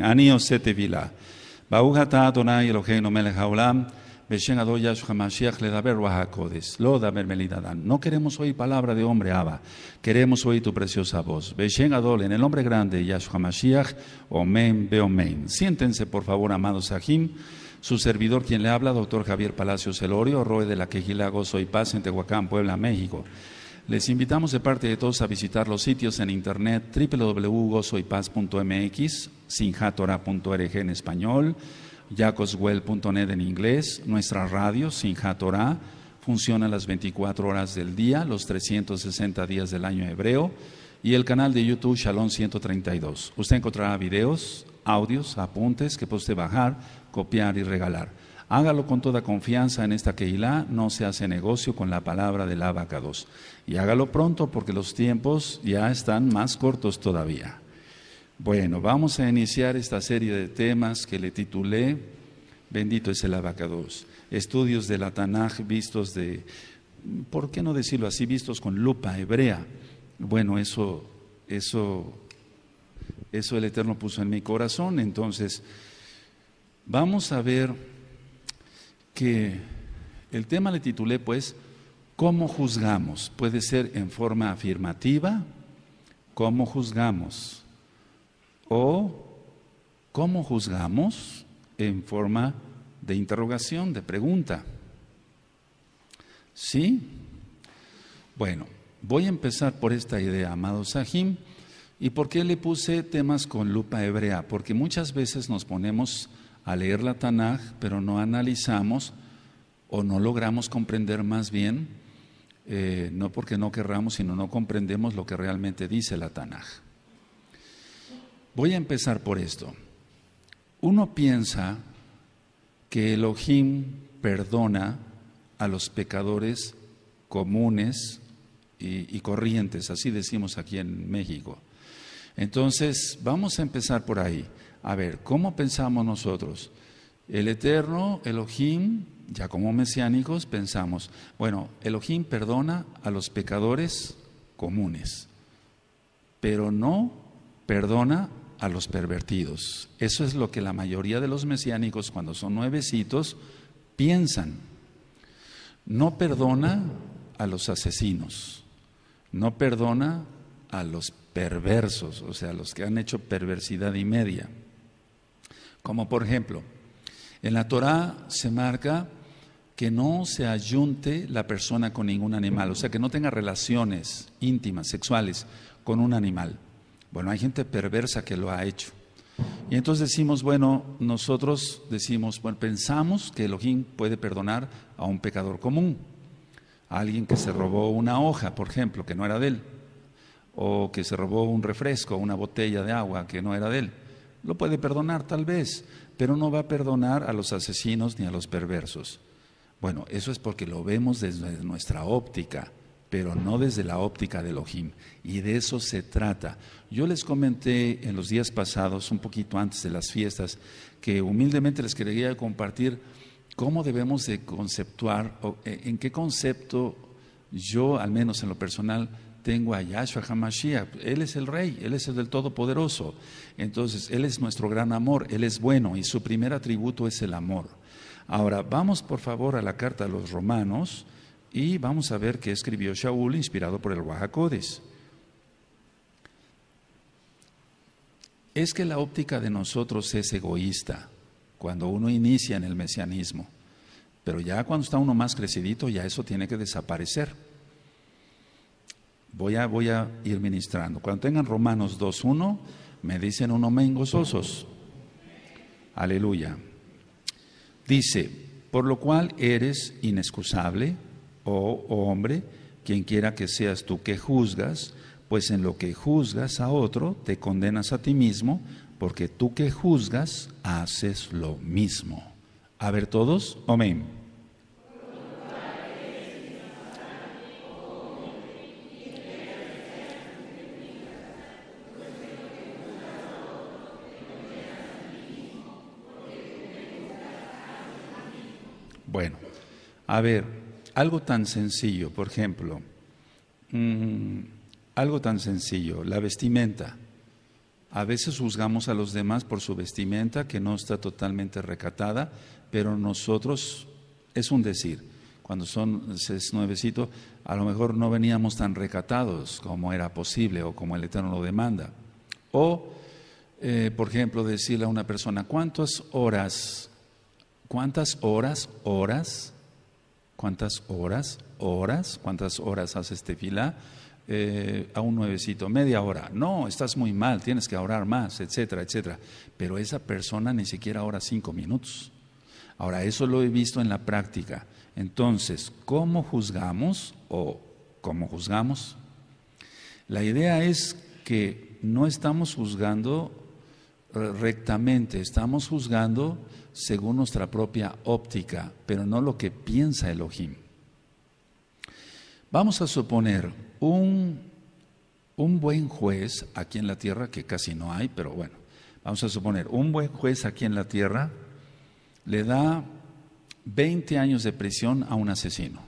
אני עושה תבילה. No queremos oír palabra de hombre, Abba, queremos oír tu preciosa voz. Beshen Adol, en el nombre grande, Yahshua Mashiach, Omen, Beomen. Siéntense, por favor, amados Sahim. Su servidor, quien le habla, doctor Javier Palacios Elorio, Roe de la Quejilago, soy Paz en Tehuacán, Puebla, México. Les invitamos de parte de todos a visitar los sitios en internet www.gozoypaz.mx, sinjatora.org en español, yacoswell.net en inglés, nuestra radio Sinjatora funciona las 24 horas del día, los 360 días del año hebreo y el canal de YouTube Shalom 132. Usted encontrará videos, audios, apuntes que puede bajar, copiar y regalar. Hágalo con toda confianza en esta Keilah, no se hace negocio con la palabra del abacados. Y hágalo pronto porque los tiempos ya están más cortos todavía. Bueno, vamos a iniciar esta serie de temas que le titulé Bendito es el abacados. Estudios de la Tanaj vistos de, ¿por qué no decirlo así? Vistos con lupa hebrea. Bueno, eso, eso, eso el Eterno puso en mi corazón. Entonces, vamos a ver que el tema le titulé pues, ¿cómo juzgamos? Puede ser en forma afirmativa, ¿cómo juzgamos? O ¿cómo juzgamos? En forma de interrogación, de pregunta. ¿Sí? Bueno, voy a empezar por esta idea, amado Sahim. ¿Y por qué le puse temas con lupa hebrea? Porque muchas veces nos ponemos a leer la Tanaj, pero no analizamos o no logramos comprender más bien, eh, no porque no querramos, sino no comprendemos lo que realmente dice la Tanaj. Voy a empezar por esto. Uno piensa que Elohim perdona a los pecadores comunes y corrientes, así decimos aquí en México. Entonces, vamos a empezar por ahí a ver, ¿cómo pensamos nosotros? El eterno Elohim, ya como mesiánicos, pensamos, bueno, Elohim perdona a los pecadores comunes, pero no perdona a los pervertidos. Eso es lo que la mayoría de los mesiánicos, cuando son nuevecitos, piensan. No perdona a los asesinos, no perdona a los perversos, o sea, a los que han hecho perversidad y media como por ejemplo, en la Torá se marca que no se ayunte la persona con ningún animal, o sea, que no tenga relaciones íntimas, sexuales, con un animal. Bueno, hay gente perversa que lo ha hecho. Y entonces decimos, bueno, nosotros decimos, bueno, pensamos que Elohim puede perdonar a un pecador común, a alguien que se robó una hoja, por ejemplo, que no era de él, o que se robó un refresco, una botella de agua que no era de él. Lo puede perdonar tal vez, pero no va a perdonar a los asesinos ni a los perversos. Bueno, eso es porque lo vemos desde nuestra óptica, pero no desde la óptica de Elohim. Y de eso se trata. Yo les comenté en los días pasados, un poquito antes de las fiestas, que humildemente les quería compartir cómo debemos de conceptuar, o eh, en qué concepto yo, al menos en lo personal, tengo a Yahshua HaMashiach. Él es el Rey, Él es el del Todopoderoso. Entonces, Él es nuestro gran amor, Él es bueno y su primer atributo es el amor. Ahora, vamos por favor a la carta a los Romanos y vamos a ver qué escribió Shaul inspirado por el Wahakodes. Es que la óptica de nosotros es egoísta cuando uno inicia en el mesianismo, pero ya cuando está uno más crecidito ya eso tiene que desaparecer. Voy a, ir ministrando. Cuando tengan Romanos 2.1, me dicen un amén gozosos. Aleluya. Dice, por lo cual eres inexcusable, oh, oh, hombre, quien quiera que seas tú que juzgas, pues en lo que juzgas a otro, te condenas a ti mismo, porque tú que juzgas, haces lo mismo. A ver todos, amén. Bueno, a ver, algo tan sencillo, por ejemplo, mm, algo tan sencillo, la vestimenta. A veces juzgamos a los demás por su vestimenta que no está totalmente recatada, pero nosotros, es un decir, cuando son es nuevecito, a lo mejor no veníamos tan recatados como era posible o como el Eterno lo demanda. O, eh, por ejemplo, decirle a una persona, ¿cuántas horas ¿Cuántas horas, horas? ¿Cuántas horas, horas? ¿Cuántas horas hace este fila? Eh, a un nuevecito, media hora. No, estás muy mal, tienes que orar más, etcétera, etcétera. Pero esa persona ni siquiera ora cinco minutos. Ahora, eso lo he visto en la práctica. Entonces, ¿cómo juzgamos o cómo juzgamos? La idea es que no estamos juzgando eh, rectamente, estamos juzgando según nuestra propia óptica, pero no lo que piensa Elohim. Vamos a suponer un, un buen juez aquí en la tierra, que casi no hay, pero bueno, vamos a suponer, un buen juez aquí en la tierra le da 20 años de prisión a un asesino.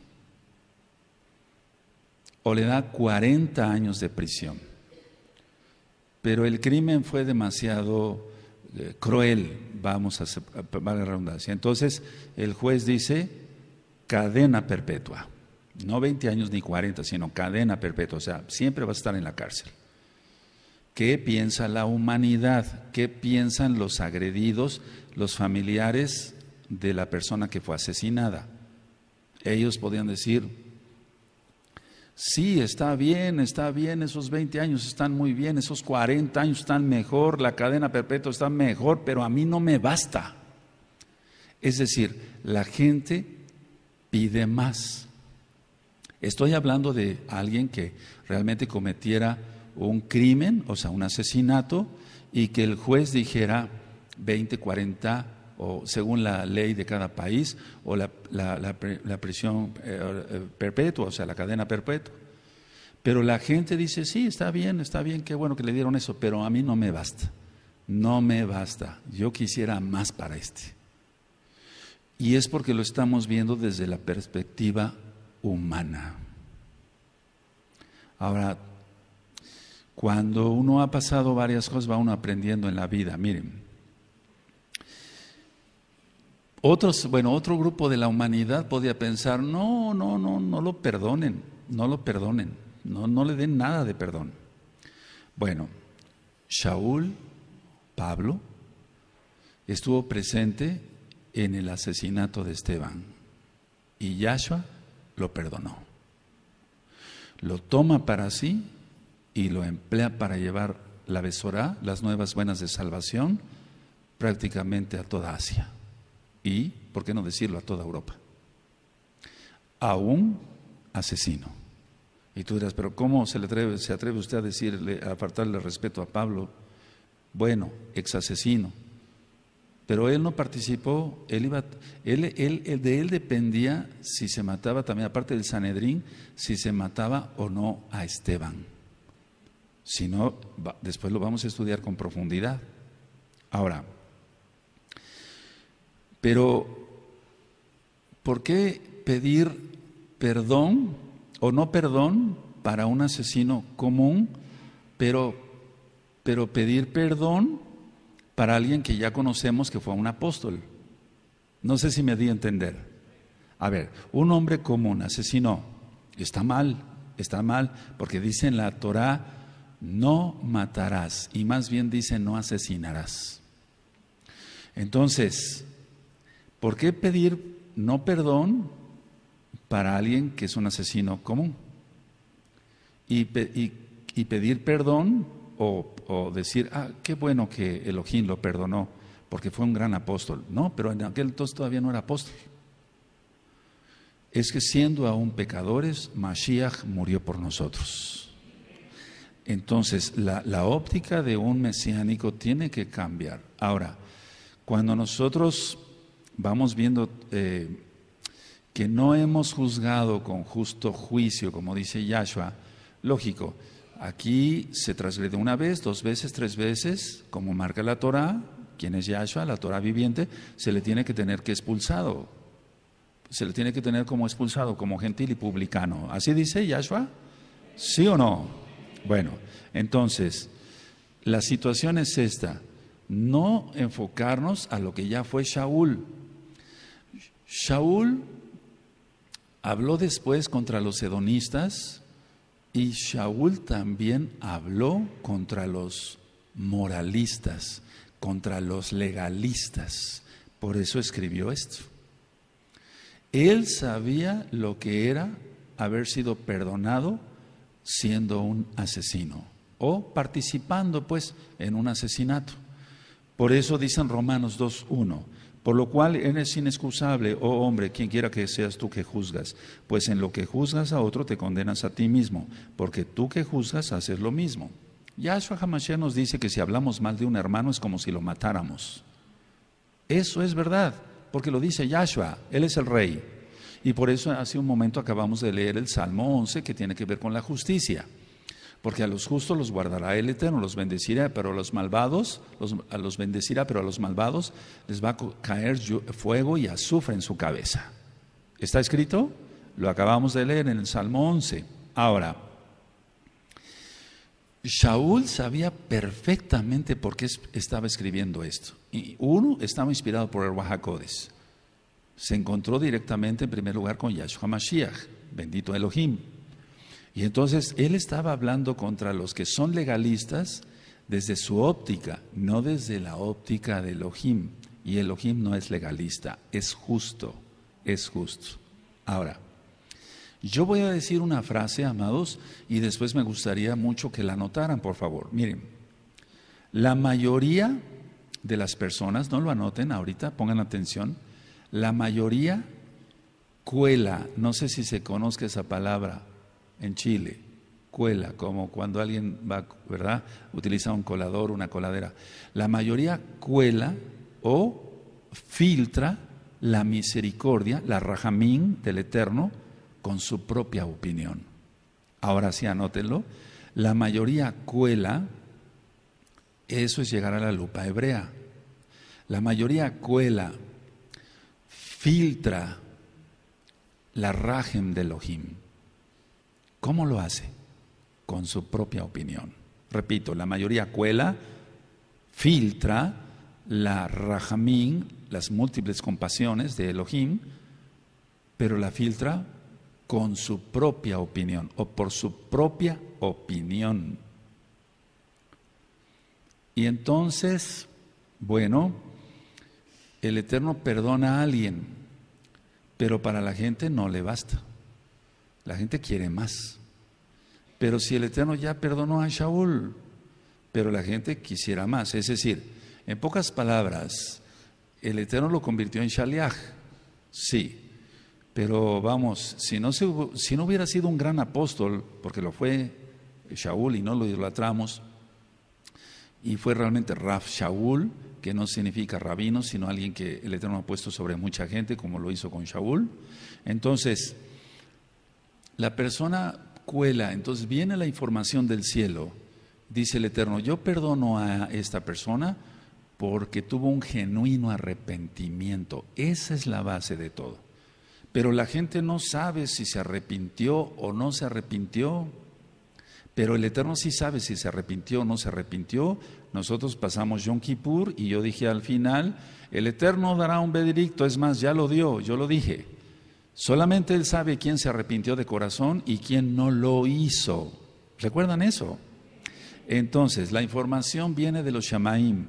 O le da 40 años de prisión. Pero el crimen fue demasiado eh, cruel, vamos a para la redundancia. Entonces, el juez dice cadena perpetua, no 20 años ni 40, sino cadena perpetua, o sea, siempre va a estar en la cárcel. ¿Qué piensa la humanidad? ¿Qué piensan los agredidos, los familiares de la persona que fue asesinada? Ellos podían decir, Sí, está bien, está bien, esos 20 años están muy bien, esos 40 años están mejor, la cadena perpetua está mejor, pero a mí no me basta. Es decir, la gente pide más. Estoy hablando de alguien que realmente cometiera un crimen, o sea, un asesinato, y que el juez dijera 20, 40 o según la ley de cada país, o la, prisión eh, eh, perpetua, o sea, la cadena perpetua. Pero la gente dice, sí, está bien, está bien, qué bueno que le dieron eso, pero a mí no me basta, no me basta, yo quisiera más para este. Y es porque lo estamos viendo desde la perspectiva humana. Ahora, cuando uno ha pasado varias cosas, va uno aprendiendo en la vida. Miren, bueno, otro grupo de la humanidad podía pensar, no, no, no, no lo perdonen, no lo perdonen, no, no le den nada de perdón. Bueno, Shaul, Pablo, estuvo presente en el asesinato de Esteban y Yahshua lo perdonó. Lo toma para sí y lo emplea para llevar la Besorá, las nuevas buenas de salvación, prácticamente a toda Asia y, ¿por qué no decirlo?, a toda Europa. A un asesino. Y tú dirás, pero ¿cómo se, le atreve, se atreve usted a decirle, a apartarle respeto a Pablo? Bueno, ex asesino. Pero él no participó, él iba, él, él, de él dependía si se mataba también, aparte del Sanedrín, si se mataba o no a Esteban. Si no, después lo vamos a estudiar con profundidad. Ahora, pero, ¿por qué pedir perdón o no perdón para un asesino común, pero, pero pedir perdón para alguien que ya conocemos que fue un apóstol? No sé si me di a entender. A ver, un hombre común asesinó, está mal, está mal, porque dice en la Torah, no matarás, y más bien dice, no asesinarás. Entonces, ¿Por qué pedir no perdón para alguien que es un asesino común? Y, pedir perdón o, decir, ah, qué bueno que Elohim lo perdonó, porque fue un gran apóstol. No, pero en aquel entonces todavía no era apóstol. Es que siendo aún pecadores, Mashiach murió por nosotros. Entonces, la, la óptica de un mesiánico tiene que cambiar. Ahora, cuando nosotros vamos viendo eh, que no hemos juzgado con justo juicio, como dice Yahshua, lógico, aquí se trasgredió una vez, dos veces, tres veces, como marca la Torah, quién es Yahshua, la Torah viviente, se le tiene que tener que expulsado, se le tiene que tener como expulsado, como gentil y publicano. ¿Así dice Yahshua? ¿Sí o no? Bueno, entonces, la situación es esta, no enfocarnos a lo que ya fue Shaul, Shaul habló después contra los hedonistas y Shaul también habló contra los moralistas, contra los legalistas. Por eso escribió esto. Él sabía lo que era haber sido perdonado siendo un asesino o participando pues en un asesinato. Por eso dicen Romanos 2.1, por lo cual es inexcusable, oh hombre, quien quiera que seas tú que juzgas, pues en lo que juzgas a otro te condenas a ti mismo, porque tú que juzgas haces lo mismo. Yahshua Hamashiach nos dice que si hablamos mal de un hermano es como si lo matáramos. Eso es verdad, porque lo dice Yahshua, Él es el rey. Y por eso hace un momento acabamos de leer el Salmo 11 que tiene que ver con la justicia porque a los justos los guardará el Eterno, los bendecirá, pero a los malvados, los, a los bendecirá, pero a los malvados les va a caer fuego y azufre en su cabeza. ¿Está escrito? Lo acabamos de leer en el Salmo 11. Ahora, Shaul sabía perfectamente por qué estaba escribiendo esto. Y uno, estaba inspirado por el Wahakodes. Se encontró directamente en primer lugar con Yahshua Mashiach, bendito Elohim, y entonces él estaba hablando contra los que son legalistas desde su óptica, no desde la óptica de Elohim. Y Elohim no es legalista, es justo, es justo. Ahora, yo voy a decir una frase, amados, y después me gustaría mucho que la anotaran, por favor. Miren, la mayoría de las personas, no lo anoten ahorita, pongan atención, la mayoría cuela, no sé si se conozca esa palabra, en Chile, cuela, como cuando alguien va, ¿verdad? Utiliza un colador, una coladera. La mayoría cuela o filtra la misericordia, la rajamín del Eterno, con su propia opinión. Ahora sí, anótenlo. La mayoría cuela, eso es llegar a la lupa hebrea. La mayoría cuela, filtra la rajem del ohim ¿Cómo lo hace? Con su propia opinión. Repito, la mayoría cuela, filtra la rajamín, las múltiples compasiones de Elohim, pero la filtra con su propia opinión o por su propia opinión. Y entonces, bueno, el Eterno perdona a alguien, pero para la gente no le basta. La gente quiere más. Pero si el Eterno ya perdonó a Shaul, pero la gente quisiera más. Es decir, en pocas palabras, el Eterno lo convirtió en Shaliach, sí. Pero vamos, si no, si no hubiera sido un gran apóstol, porque lo fue Shaul y no lo idolatramos, y fue realmente Raf Shaul, que no significa rabino, sino alguien que el Eterno ha puesto sobre mucha gente, como lo hizo con Shaul. Entonces, la persona cuela, entonces viene la información del cielo, dice el Eterno, yo perdono a esta persona porque tuvo un genuino arrepentimiento. Esa es la base de todo. Pero la gente no sabe si se arrepintió o no se arrepintió. Pero el Eterno sí sabe si se arrepintió o no se arrepintió. Nosotros pasamos Yom Kippur y yo dije al final, el Eterno dará un veredicto, es más, ya lo dio, yo lo dije. Solamente Él sabe quién se arrepintió de corazón y quién no lo hizo. ¿Recuerdan eso? Entonces, la información viene de los Shamaim.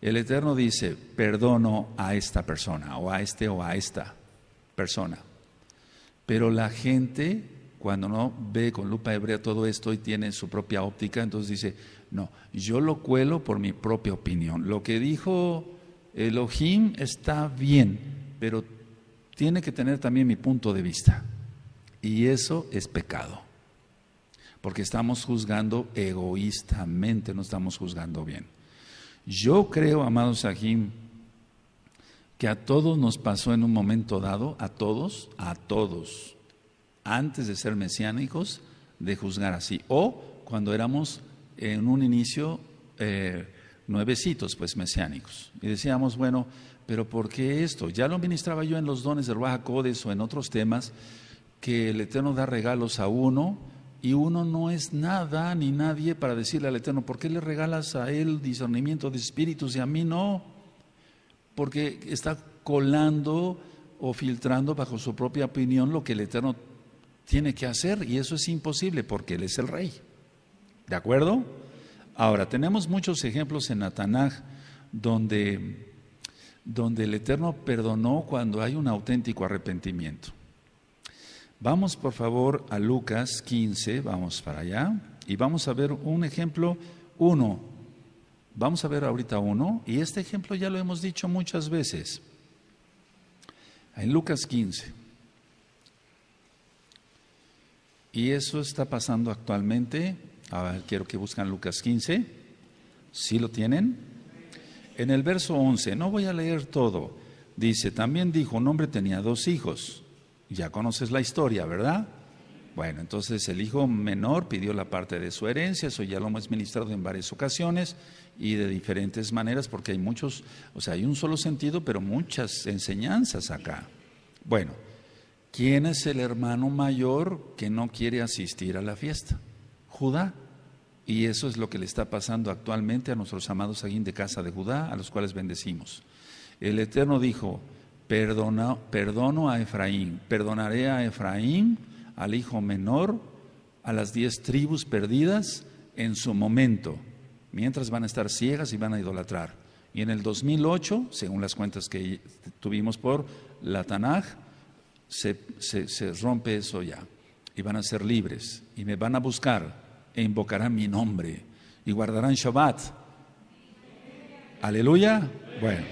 El Eterno dice, perdono a esta persona, o a este o a esta persona. Pero la gente, cuando no ve con lupa hebrea todo esto y tiene su propia óptica, entonces dice, no, yo lo cuelo por mi propia opinión. Lo que dijo Elohim está bien, pero tiene que tener también mi punto de vista. Y eso es pecado. Porque estamos juzgando egoístamente, no estamos juzgando bien. Yo creo, amados Sahim, que a todos nos pasó en un momento dado, a todos, a todos, antes de ser mesiánicos, de juzgar así. O cuando éramos en un inicio eh, nuevecitos, pues mesiánicos. Y decíamos, bueno, pero ¿por qué esto? Ya lo ministraba yo en los dones del Codes o en otros temas, que el Eterno da regalos a uno y uno no es nada ni nadie para decirle al Eterno, ¿por qué le regalas a él discernimiento de espíritus y a mí no? Porque está colando o filtrando bajo su propia opinión lo que el Eterno tiene que hacer y eso es imposible porque Él es el rey. ¿De acuerdo? Ahora, tenemos muchos ejemplos en Atanaj donde donde el Eterno perdonó cuando hay un auténtico arrepentimiento. Vamos por favor a Lucas 15, vamos para allá, y vamos a ver un ejemplo, uno. Vamos a ver ahorita uno, y este ejemplo ya lo hemos dicho muchas veces. En Lucas 15. Y eso está pasando actualmente. A ver, quiero que buscan Lucas 15. Si lo tienen? en el verso 11, no voy a leer todo, dice, también dijo, un hombre tenía dos hijos. Ya conoces la historia, ¿verdad? Bueno, entonces el hijo menor pidió la parte de su herencia, eso ya lo hemos ministrado en varias ocasiones y de diferentes maneras, porque hay muchos, o sea, hay un solo sentido, pero muchas enseñanzas acá. Bueno, ¿quién es el hermano mayor que no quiere asistir a la fiesta? Judá. Y eso es lo que le está pasando actualmente a nuestros amados de casa de Judá, a los cuales bendecimos. El Eterno dijo, perdono a Efraín, perdonaré a Efraín, al hijo menor, a las diez tribus perdidas en su momento, mientras van a estar ciegas y van a idolatrar. Y en el 2008, según las cuentas que tuvimos por la Tanaj, se rompe eso ya y van a ser libres y me van a buscar e invocarán mi nombre y guardarán Shabbat. Aleluya. Bueno,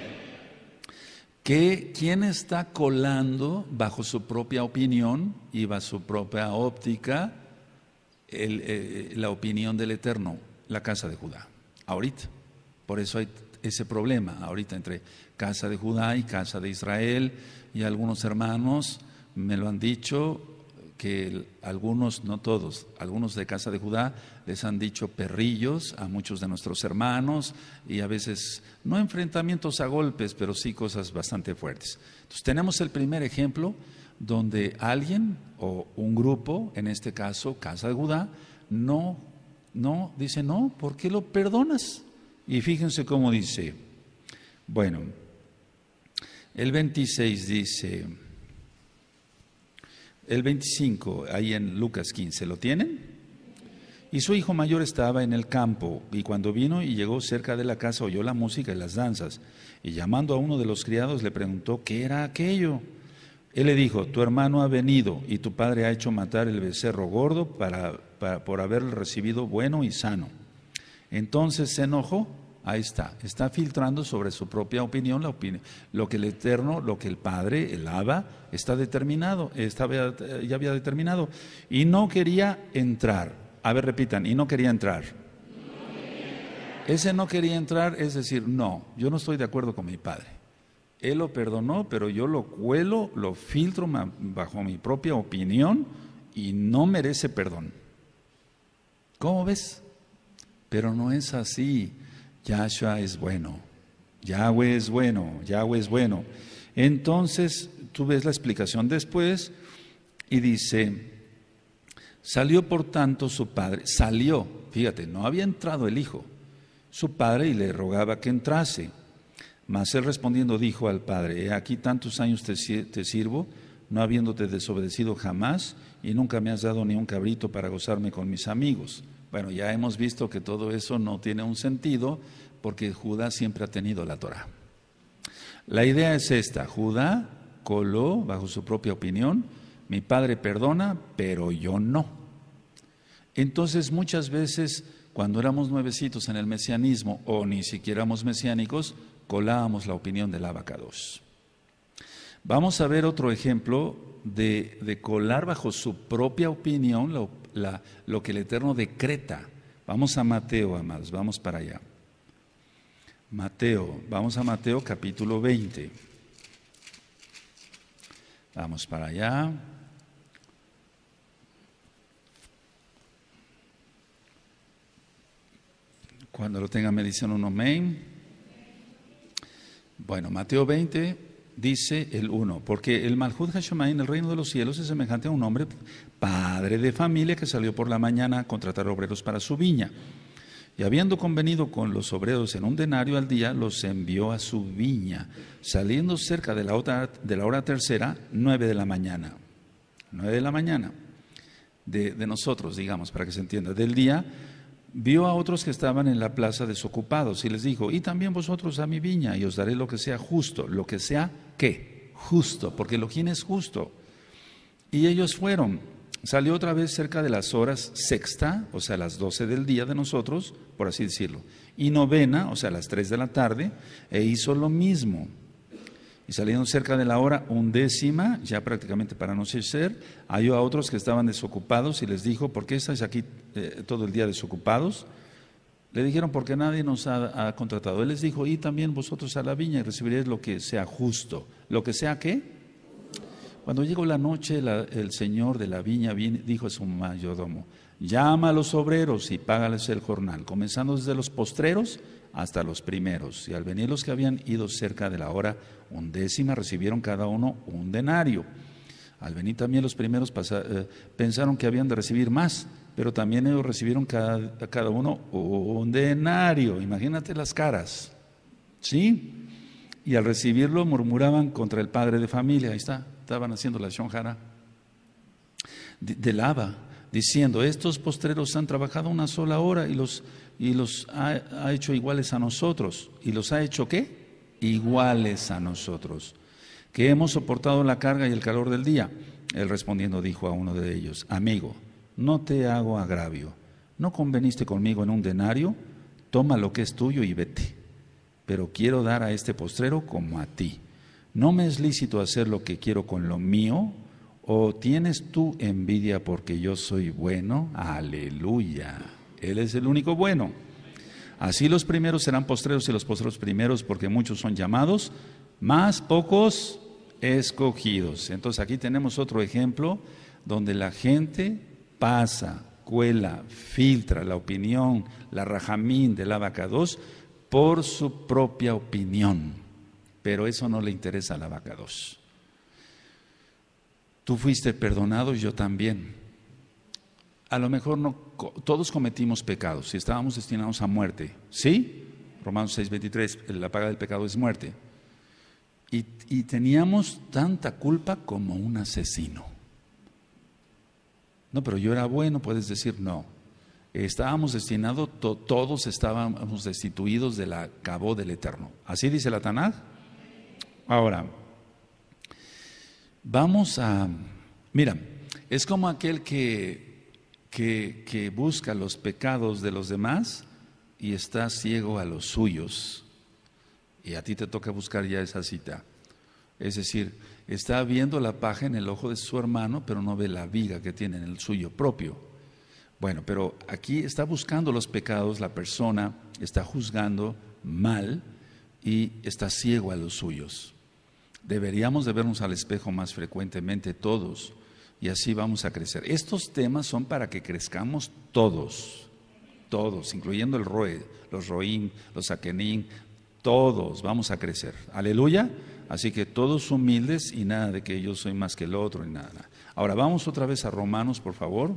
que quien está colando bajo su propia opinión y bajo su propia óptica eh, eh, la opinión del Eterno, la casa de Judá. Ahorita, por eso hay ese problema ahorita entre casa de Judá y casa de Israel y algunos hermanos me lo han dicho que algunos, no todos, algunos de Casa de Judá les han dicho perrillos a muchos de nuestros hermanos y a veces no enfrentamientos a golpes, pero sí cosas bastante fuertes. Entonces tenemos el primer ejemplo donde alguien o un grupo, en este caso Casa de Judá, no, no, dice, no, ¿por qué lo perdonas? Y fíjense cómo dice, bueno, el 26 dice, el 25, ahí en Lucas 15, ¿lo tienen? Y su hijo mayor estaba en el campo, y cuando vino y llegó cerca de la casa oyó la música y las danzas, y llamando a uno de los criados le preguntó qué era aquello. Él le dijo, tu hermano ha venido y tu padre ha hecho matar el becerro gordo para, para por haberlo recibido bueno y sano. Entonces se enojó Ahí está, está filtrando sobre su propia opinión, la lo que el Eterno, lo que el Padre, el Abba, está determinado, eh, ya había determinado. Y no quería entrar. A ver, repitan, y No quería entrar. Ese no quería entrar es decir, no, yo no estoy de acuerdo con mi Padre. Él lo perdonó, pero yo lo cuelo, lo filtro bajo mi propia opinión y no merece perdón. ¿Cómo ves? Pero no es así. Yahshua es bueno, Yahweh es bueno, Yahweh es bueno. Entonces tú ves la explicación después y dice, salió por tanto su padre, salió, fíjate, no había entrado el hijo, su padre y le rogaba que entrase. Mas él respondiendo dijo al padre, he aquí tantos años te sirvo, no habiéndote desobedecido jamás, y nunca me has dado ni un cabrito para gozarme con mis amigos. Bueno, ya hemos visto que todo eso no tiene un sentido porque Judá siempre ha tenido la Torah. La idea es esta, Judá coló, bajo su propia opinión, mi padre perdona, pero yo no. Entonces muchas veces cuando éramos nuevecitos en el mesianismo o ni siquiera éramos mesiánicos, colábamos la opinión del abacados. Vamos a ver otro ejemplo de, de colar bajo su propia opinión la opinión lo que el Eterno decreta. Vamos a Mateo, amados, vamos para allá. Mateo, vamos a Mateo capítulo 20. Vamos para allá. Cuando lo tenga me dicen un amén. Bueno, Mateo 20, dice el 1, porque el Malhud Hashamay en el reino de los cielos es semejante a un hombre padre de familia que salió por la mañana a contratar obreros para su viña. Y habiendo convenido con los obreros en un denario al día, los envió a su viña, saliendo cerca de la, hora, de la hora tercera, nueve de la mañana. Nueve de la mañana, de nosotros, digamos, para que se entienda, del día, vio a otros que estaban en la plaza desocupados y les dijo, y también vosotros a mi viña y os daré lo que sea justo, lo que sea qué, justo, porque lo quien es justo. Y ellos fueron. Salió otra vez cerca de las horas sexta, o sea, las doce del día de nosotros, por así decirlo, y novena, o sea, las tres de la tarde, e hizo lo mismo y saliendo cerca de la hora undécima, ya prácticamente para no ser, halló a otros que estaban desocupados y les dijo, ¿por qué estáis aquí eh, todo el día desocupados? Le dijeron, porque nadie nos ha, contratado. Él les dijo, y también vosotros a la viña y recibiréis lo que sea justo. ¿Lo que sea qué? Cuando llegó la noche, el señor de la viña dijo a su mayordomo, llama a los obreros y págales el jornal, comenzando desde los postreros hasta los primeros. Y al venir los que habían ido cerca de la hora undécima recibieron cada uno un denario. Al venir también los primeros eh, pensaron que habían de recibir más, pero también ellos recibieron cada, cada uno un denario. Imagínate las caras. ¿Sí? Y al recibirlo murmuraban contra el padre de familia. Ahí está, estaban haciendo la shonjara de lava, diciendo, estos postreros han trabajado una sola hora y los y los ha, hecho iguales a nosotros. ¿Y los ha hecho qué? Iguales a nosotros. Que hemos soportado la carga y el calor del día. Él respondiendo dijo a uno de ellos, amigo, no te hago agravio. ¿No conveniste conmigo en un denario? Toma lo que es tuyo y vete. Pero quiero dar a este postrero como a ti. ¿No me es lícito hacer lo que quiero con lo mío? ¿O tienes tú envidia porque yo soy bueno? Aleluya. Él es el único bueno. Así los primeros serán postreros y los postreros primeros, porque muchos son llamados, más pocos escogidos. Entonces aquí tenemos otro ejemplo donde la gente pasa, cuela, filtra la opinión, la rajamín la vaca 2 por su propia opinión. Pero eso no le interesa a la vaca 2. Tú fuiste perdonado, y yo también a lo mejor no, todos cometimos pecados y estábamos destinados a muerte, ¿sí? Romanos 6:23, la paga del pecado es muerte. Y, teníamos tanta culpa como un asesino. No, pero yo era bueno, puedes decir no. Estábamos destinados, todos estábamos destituidos del cabo del eterno. Así dice la Tanaj. Ahora, vamos a. Mira, es como aquel que que, busca los pecados de los demás y está ciego a los suyos. Y a ti te toca buscar ya esa cita. Es decir, está viendo la paja en el ojo de su hermano, pero no ve la viga que tiene en el suyo propio. Bueno, pero aquí está buscando los pecados, la persona está juzgando mal y está ciego a los suyos. Deberíamos de vernos al espejo más frecuentemente todos y así vamos a crecer. Estos temas son para que crezcamos todos, todos, incluyendo el Roe, los Roim, los Akenim, todos vamos a crecer. Aleluya. Así que todos humildes y nada de que yo soy más que el otro y nada. Ahora vamos otra vez a Romanos, por favor.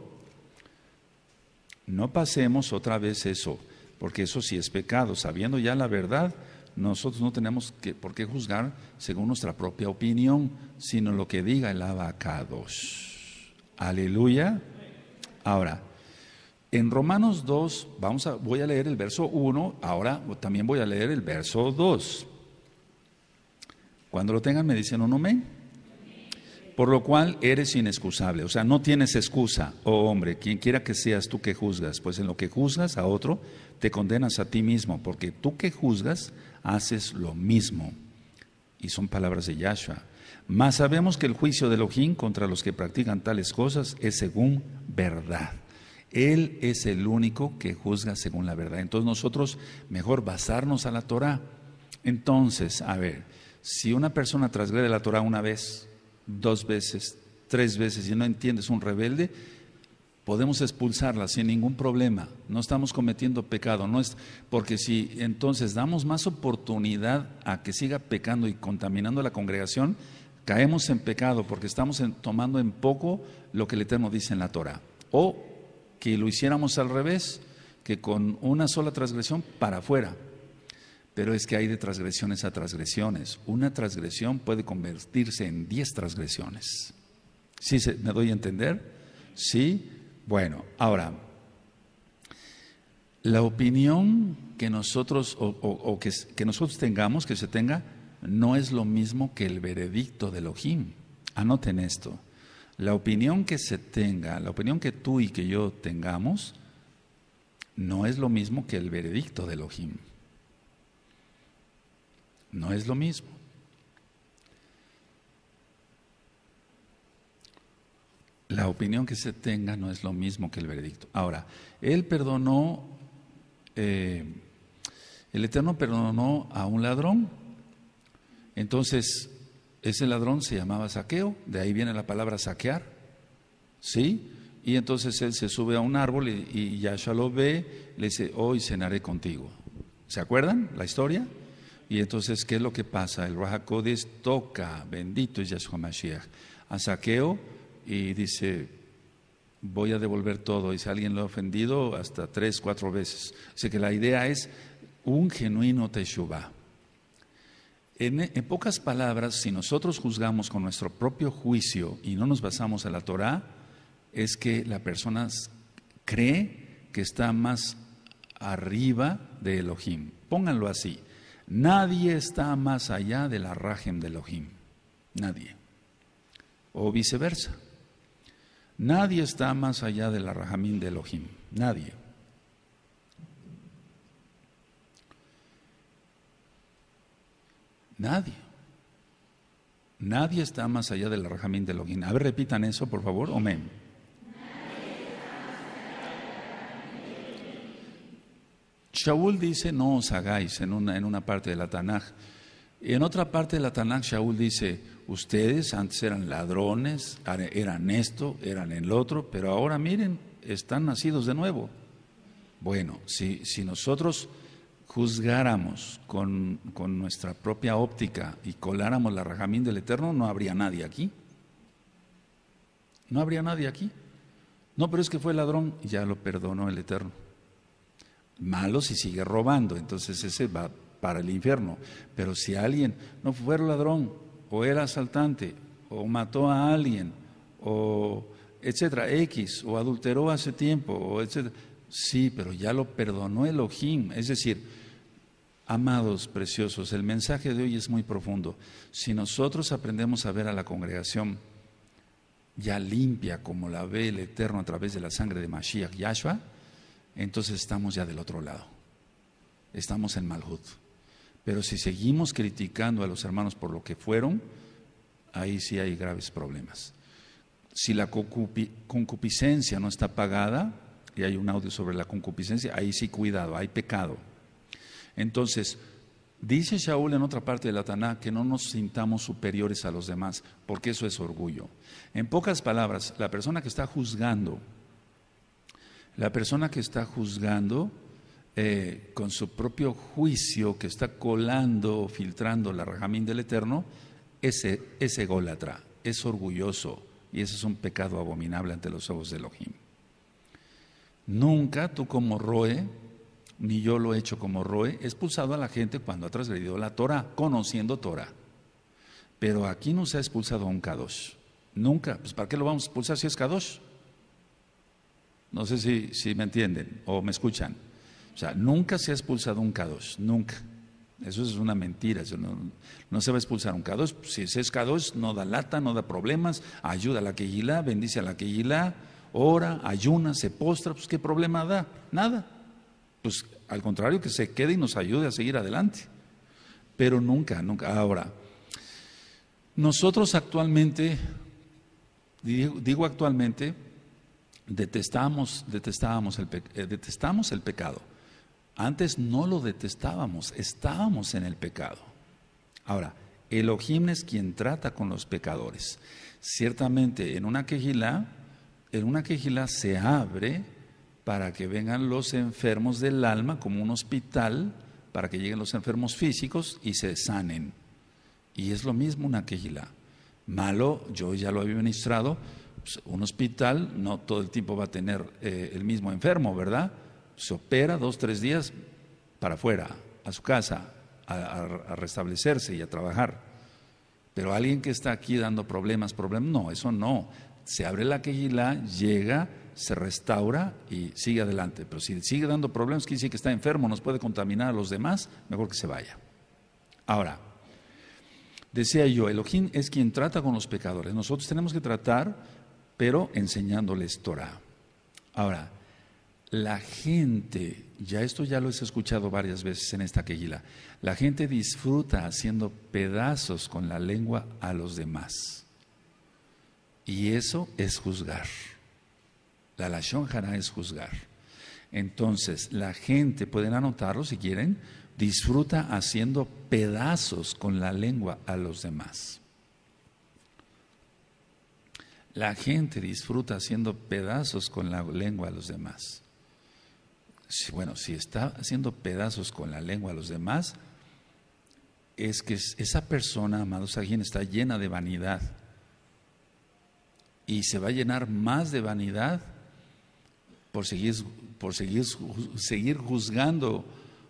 No pasemos otra vez eso, porque eso sí es pecado. Sabiendo ya la verdad, nosotros no tenemos que, por qué juzgar según nuestra propia opinión, sino lo que diga el abacados. Aleluya. Ahora, en Romanos 2, vamos a, voy a leer el verso 1, ahora también voy a leer el verso 2. Cuando lo tengan me dicen un me Por lo cual eres inexcusable, o sea, no tienes excusa, oh hombre, quien quiera que seas tú que juzgas, pues en lo que juzgas a otro, te condenas a ti mismo, porque tú que juzgas, haces lo mismo. Y son palabras de Yahshua. Mas sabemos que el juicio de Elohim contra los que practican tales cosas es según verdad. Él es el único que juzga según la verdad. Entonces nosotros mejor basarnos a la Torah. Entonces, a ver, si una persona transgrede la Torah una vez, dos veces, tres veces y no entiende, es un rebelde, podemos expulsarla sin ningún problema. No estamos cometiendo pecado, no es porque si entonces damos más oportunidad a que siga pecando y contaminando la congregación, caemos en pecado porque estamos tomando en poco lo que el Eterno dice en la Torah. O que lo hiciéramos al revés, que con una sola transgresión para afuera. Pero es que hay de transgresiones a transgresiones. Una transgresión puede convertirse en diez transgresiones. ¿Sí se, me doy a entender? Sí. Bueno, ahora, la opinión que nosotros o, que nosotros tengamos, que se tenga, no es lo mismo que el veredicto de Ojim. Anoten esto. La opinión que se tenga, la opinión que tú y que yo tengamos, no es lo mismo que el veredicto de Ojim. No es lo mismo. La opinión que se tenga no es lo mismo que el veredicto. Ahora, él perdonó, eh, el Eterno perdonó a un ladrón entonces, ese ladrón se llamaba saqueo, de ahí viene la palabra saquear, ¿sí? Y entonces él se sube a un árbol y, Yahshua lo ve, le dice, hoy cenaré contigo. ¿Se acuerdan la historia? Y entonces, ¿qué es lo que pasa? El Rajacodes toca, bendito es Yahshua Mashiach, a saqueo y dice, voy a devolver todo. Y si alguien lo ha ofendido, hasta tres, cuatro veces. Así que la idea es un genuino Teshuvah. En, pocas palabras, si nosotros juzgamos con nuestro propio juicio y no nos basamos en la Torah, es que la persona cree que está más arriba de Elohim. Pónganlo así. Nadie está más allá de la rajem de Elohim. Nadie. O viceversa. Nadie está más allá de la rajamín de Elohim. Nadie. Nadie. Nadie está más allá del rajamín de Login. A ver, repitan eso, por favor. Amén. Shaul dice, no os hagáis en una, en una parte de la Tanaj. En otra parte de la Tanaj, Shaul dice, ustedes antes eran ladrones, eran esto, eran el otro, pero ahora miren, están nacidos de nuevo. Bueno, si, si nosotros juzgáramos con, nuestra propia óptica y coláramos la rajamín del Eterno, no habría nadie aquí. No habría nadie aquí. No, pero es que fue ladrón y ya lo perdonó el Eterno. Malo si sigue robando, entonces ese va para el infierno. Pero si alguien no fue ladrón, o era asaltante, o mató a alguien, o etcétera, X, o adulteró hace tiempo, o etcétera, sí, pero ya lo perdonó Elohim. Es decir, Amados, preciosos, el mensaje de hoy es muy profundo. Si nosotros aprendemos a ver a la congregación ya limpia como la ve el Eterno a través de la sangre de Mashiach Yashua, entonces estamos ya del otro lado. Estamos en Malhut. Pero si seguimos criticando a los hermanos por lo que fueron, ahí sí hay graves problemas. Si la concupiscencia no está pagada, y hay un audio sobre la concupiscencia, ahí sí cuidado, hay pecado. Entonces, dice Shaul en otra parte de la Taná que no nos sintamos superiores a los demás, porque eso es orgullo. En pocas palabras, la persona que está juzgando, la persona que está juzgando eh, con su propio juicio, que está colando, filtrando la rajamín del Eterno, ese es ególatra, es orgulloso y ese es un pecado abominable ante los ojos de Elohim. Nunca tú como Roe ni yo lo he hecho como Roe, he expulsado a la gente cuando ha transgredido la Torah, conociendo Torah. Pero aquí no se ha expulsado a un Kadosh. Nunca. Pues ¿para qué lo vamos a expulsar si es Kadosh? No sé si, me entienden o me escuchan. O sea, nunca se ha expulsado un Kadosh, nunca. Eso es una mentira, no, se va a expulsar un Kadosh. Si es Kadosh, no da lata, no da problemas, ayuda a la gila, bendice a la gila, ora, ayuna, se postra, pues ¿qué problema da? Nada pues al contrario, que se quede y nos ayude a seguir adelante. Pero nunca, nunca. Ahora, nosotros actualmente, digo, actualmente, detestamos, detestábamos el, eh, detestamos el pecado. Antes no lo detestábamos, estábamos en el pecado. Ahora, Elohim es quien trata con los pecadores. Ciertamente, en una quejila, en una quejila se abre para que vengan los enfermos del alma, como un hospital, para que lleguen los enfermos físicos y se sanen. Y es lo mismo una quejila. Malo, yo ya lo había ministrado, pues, un hospital no todo el tiempo va a tener eh, el mismo enfermo, ¿verdad? Se opera dos, tres días para afuera, a su casa, a, restablecerse y a trabajar. Pero alguien que está aquí dando problemas, problemas, no, eso no. Se abre la quejila, llega se restaura y sigue adelante. Pero si sigue dando problemas, quiere decir que está enfermo, nos puede contaminar a los demás, mejor que se vaya. Ahora, decía yo, Elohim es quien trata con los pecadores. Nosotros tenemos que tratar, pero enseñándoles Torah. Ahora, la gente, ya esto ya lo he escuchado varias veces en esta quejila la gente disfruta haciendo pedazos con la lengua a los demás. Y eso es juzgar. La Lashon Hara es juzgar. Entonces, la gente, pueden anotarlo si quieren, disfruta haciendo pedazos con la lengua a los demás. La gente disfruta haciendo pedazos con la lengua a los demás. Bueno, si está haciendo pedazos con la lengua a los demás, es que esa persona, amados alguien, está llena de vanidad. Y se va a llenar más de vanidad por seguir, por seguir, seguir juzgando,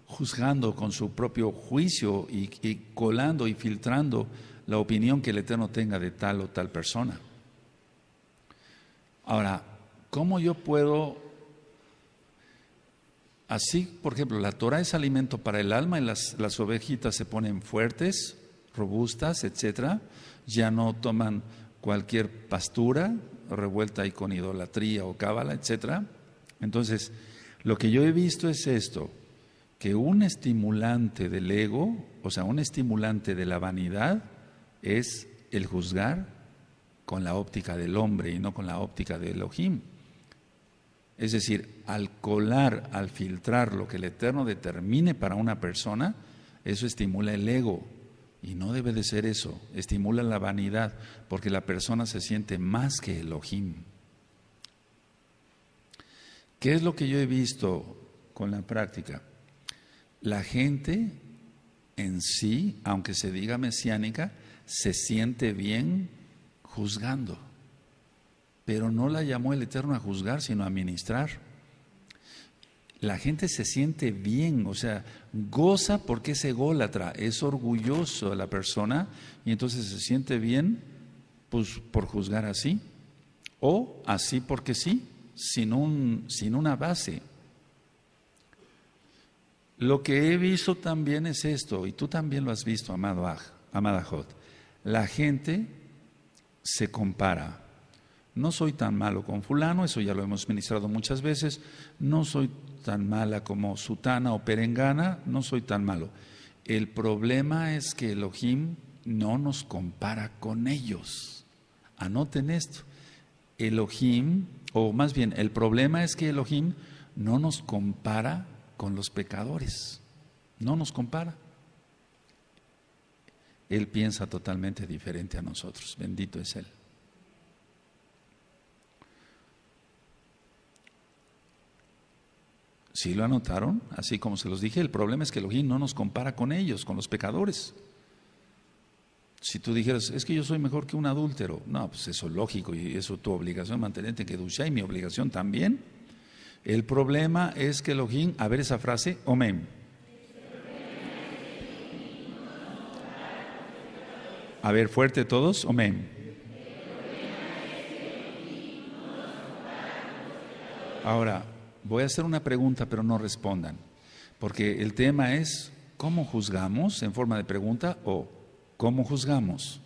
juzgando con su propio juicio y, colando y filtrando la opinión que el Eterno tenga de tal o tal persona. Ahora, ¿cómo yo puedo Así, por ejemplo, la Torah es alimento para el alma y las, las ovejitas se ponen fuertes, robustas, etcétera Ya no toman cualquier pastura revuelta y con idolatría o cábala, etcétera entonces, lo que yo he visto es esto, que un estimulante del ego, o sea, un estimulante de la vanidad, es el juzgar con la óptica del hombre y no con la óptica del Elohim. Es decir, al colar, al filtrar lo que el Eterno determine para una persona, eso estimula el ego. Y no debe de ser eso, estimula la vanidad, porque la persona se siente más que Elohim. ¿Qué es lo que yo he visto con la práctica? La gente en sí, aunque se diga mesiánica, se siente bien juzgando. Pero no la llamó el Eterno a juzgar, sino a ministrar. La gente se siente bien, o sea, goza porque es ególatra, es orgulloso de la persona y entonces se siente bien pues, por juzgar así o así porque sí sin, un, sin una base. Lo que he visto también es esto, y tú también lo has visto, amado Aj, amada La gente se compara. No soy tan malo con fulano, eso ya lo hemos ministrado muchas veces. No soy tan mala como sutana o perengana, no soy tan malo. El problema es que Elohim no nos compara con ellos. Anoten esto. Elohim, o más bien, el problema es que Elohim no nos compara con los pecadores, no nos compara. Él piensa totalmente diferente a nosotros, bendito es Él. ¿Sí lo anotaron? Así como se los dije, el problema es que Elohim no nos compara con ellos, con los pecadores. Si tú dijeras, es que yo soy mejor que un adúltero, no, pues eso es lógico y eso es tu obligación mantenerte en ducha y mi obligación también. El problema es que Elohim, a ver esa frase, Omen. A ver, fuerte todos, Omen. Ahora, voy a hacer una pregunta, pero no respondan, porque el tema es, ¿cómo juzgamos en forma de pregunta o... ¿Cómo juzgamos?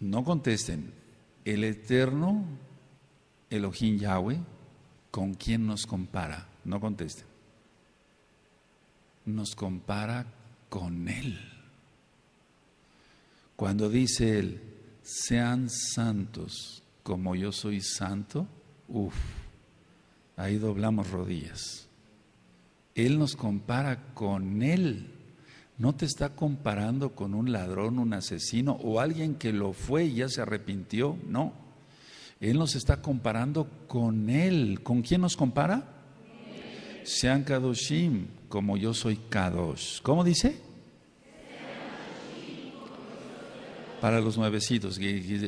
No contesten. El eterno Elohim Yahweh, ¿con quién nos compara? No contesten. Nos compara con Él. Cuando dice Él, sean santos como yo soy santo, uff, ahí doblamos rodillas. Él nos compara con Él. ¿No te está comparando con un ladrón, un asesino o alguien que lo fue y ya se arrepintió? No. Él nos está comparando con Él. ¿Con quién nos compara? Sean Kadoshim, como yo soy Kadosh. ¿Cómo dice? Para los nuevecitos,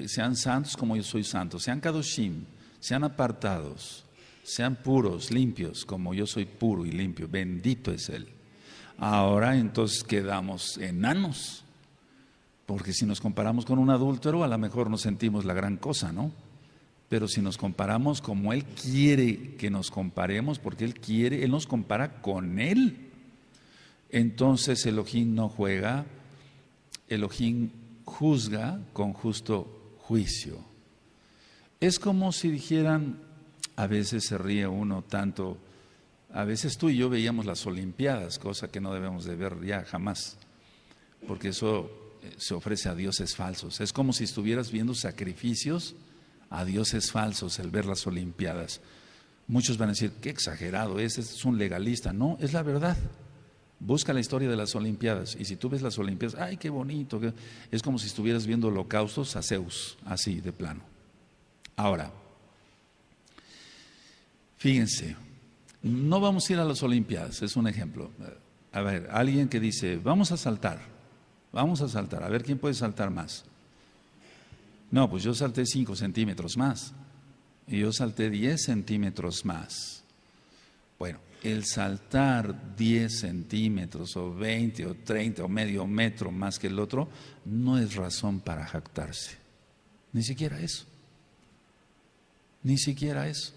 sean santos como yo soy santo. Sean Kadoshim, sean apartados, sean puros, limpios, como yo soy puro y limpio. Bendito es Él ahora entonces quedamos enanos. Porque si nos comparamos con un adúltero, a lo mejor nos sentimos la gran cosa, ¿no? Pero si nos comparamos como Él quiere que nos comparemos, porque Él quiere, Él nos compara con Él. Entonces Elohim no juega, Elohim juzga con justo juicio. Es como si dijeran, a veces se ríe uno tanto, a veces tú y yo veíamos las Olimpiadas, cosa que no debemos de ver ya jamás, porque eso eh, se ofrece a dioses falsos. Es como si estuvieras viendo sacrificios a dioses falsos el ver las Olimpiadas. Muchos van a decir, qué exagerado es, es un legalista. No, es la verdad. Busca la historia de las Olimpiadas. Y si tú ves las Olimpiadas, ay, qué bonito. Es como si estuvieras viendo holocaustos a Zeus, así de plano. Ahora, fíjense, no vamos a ir a las Olimpiadas, es un ejemplo. A ver, alguien que dice, vamos a saltar, vamos a saltar, a ver quién puede saltar más. No, pues yo salté 5 centímetros más y yo salté 10 centímetros más. Bueno, el saltar 10 centímetros o 20 o 30 o medio metro más que el otro no es razón para jactarse. Ni siquiera eso. Ni siquiera eso.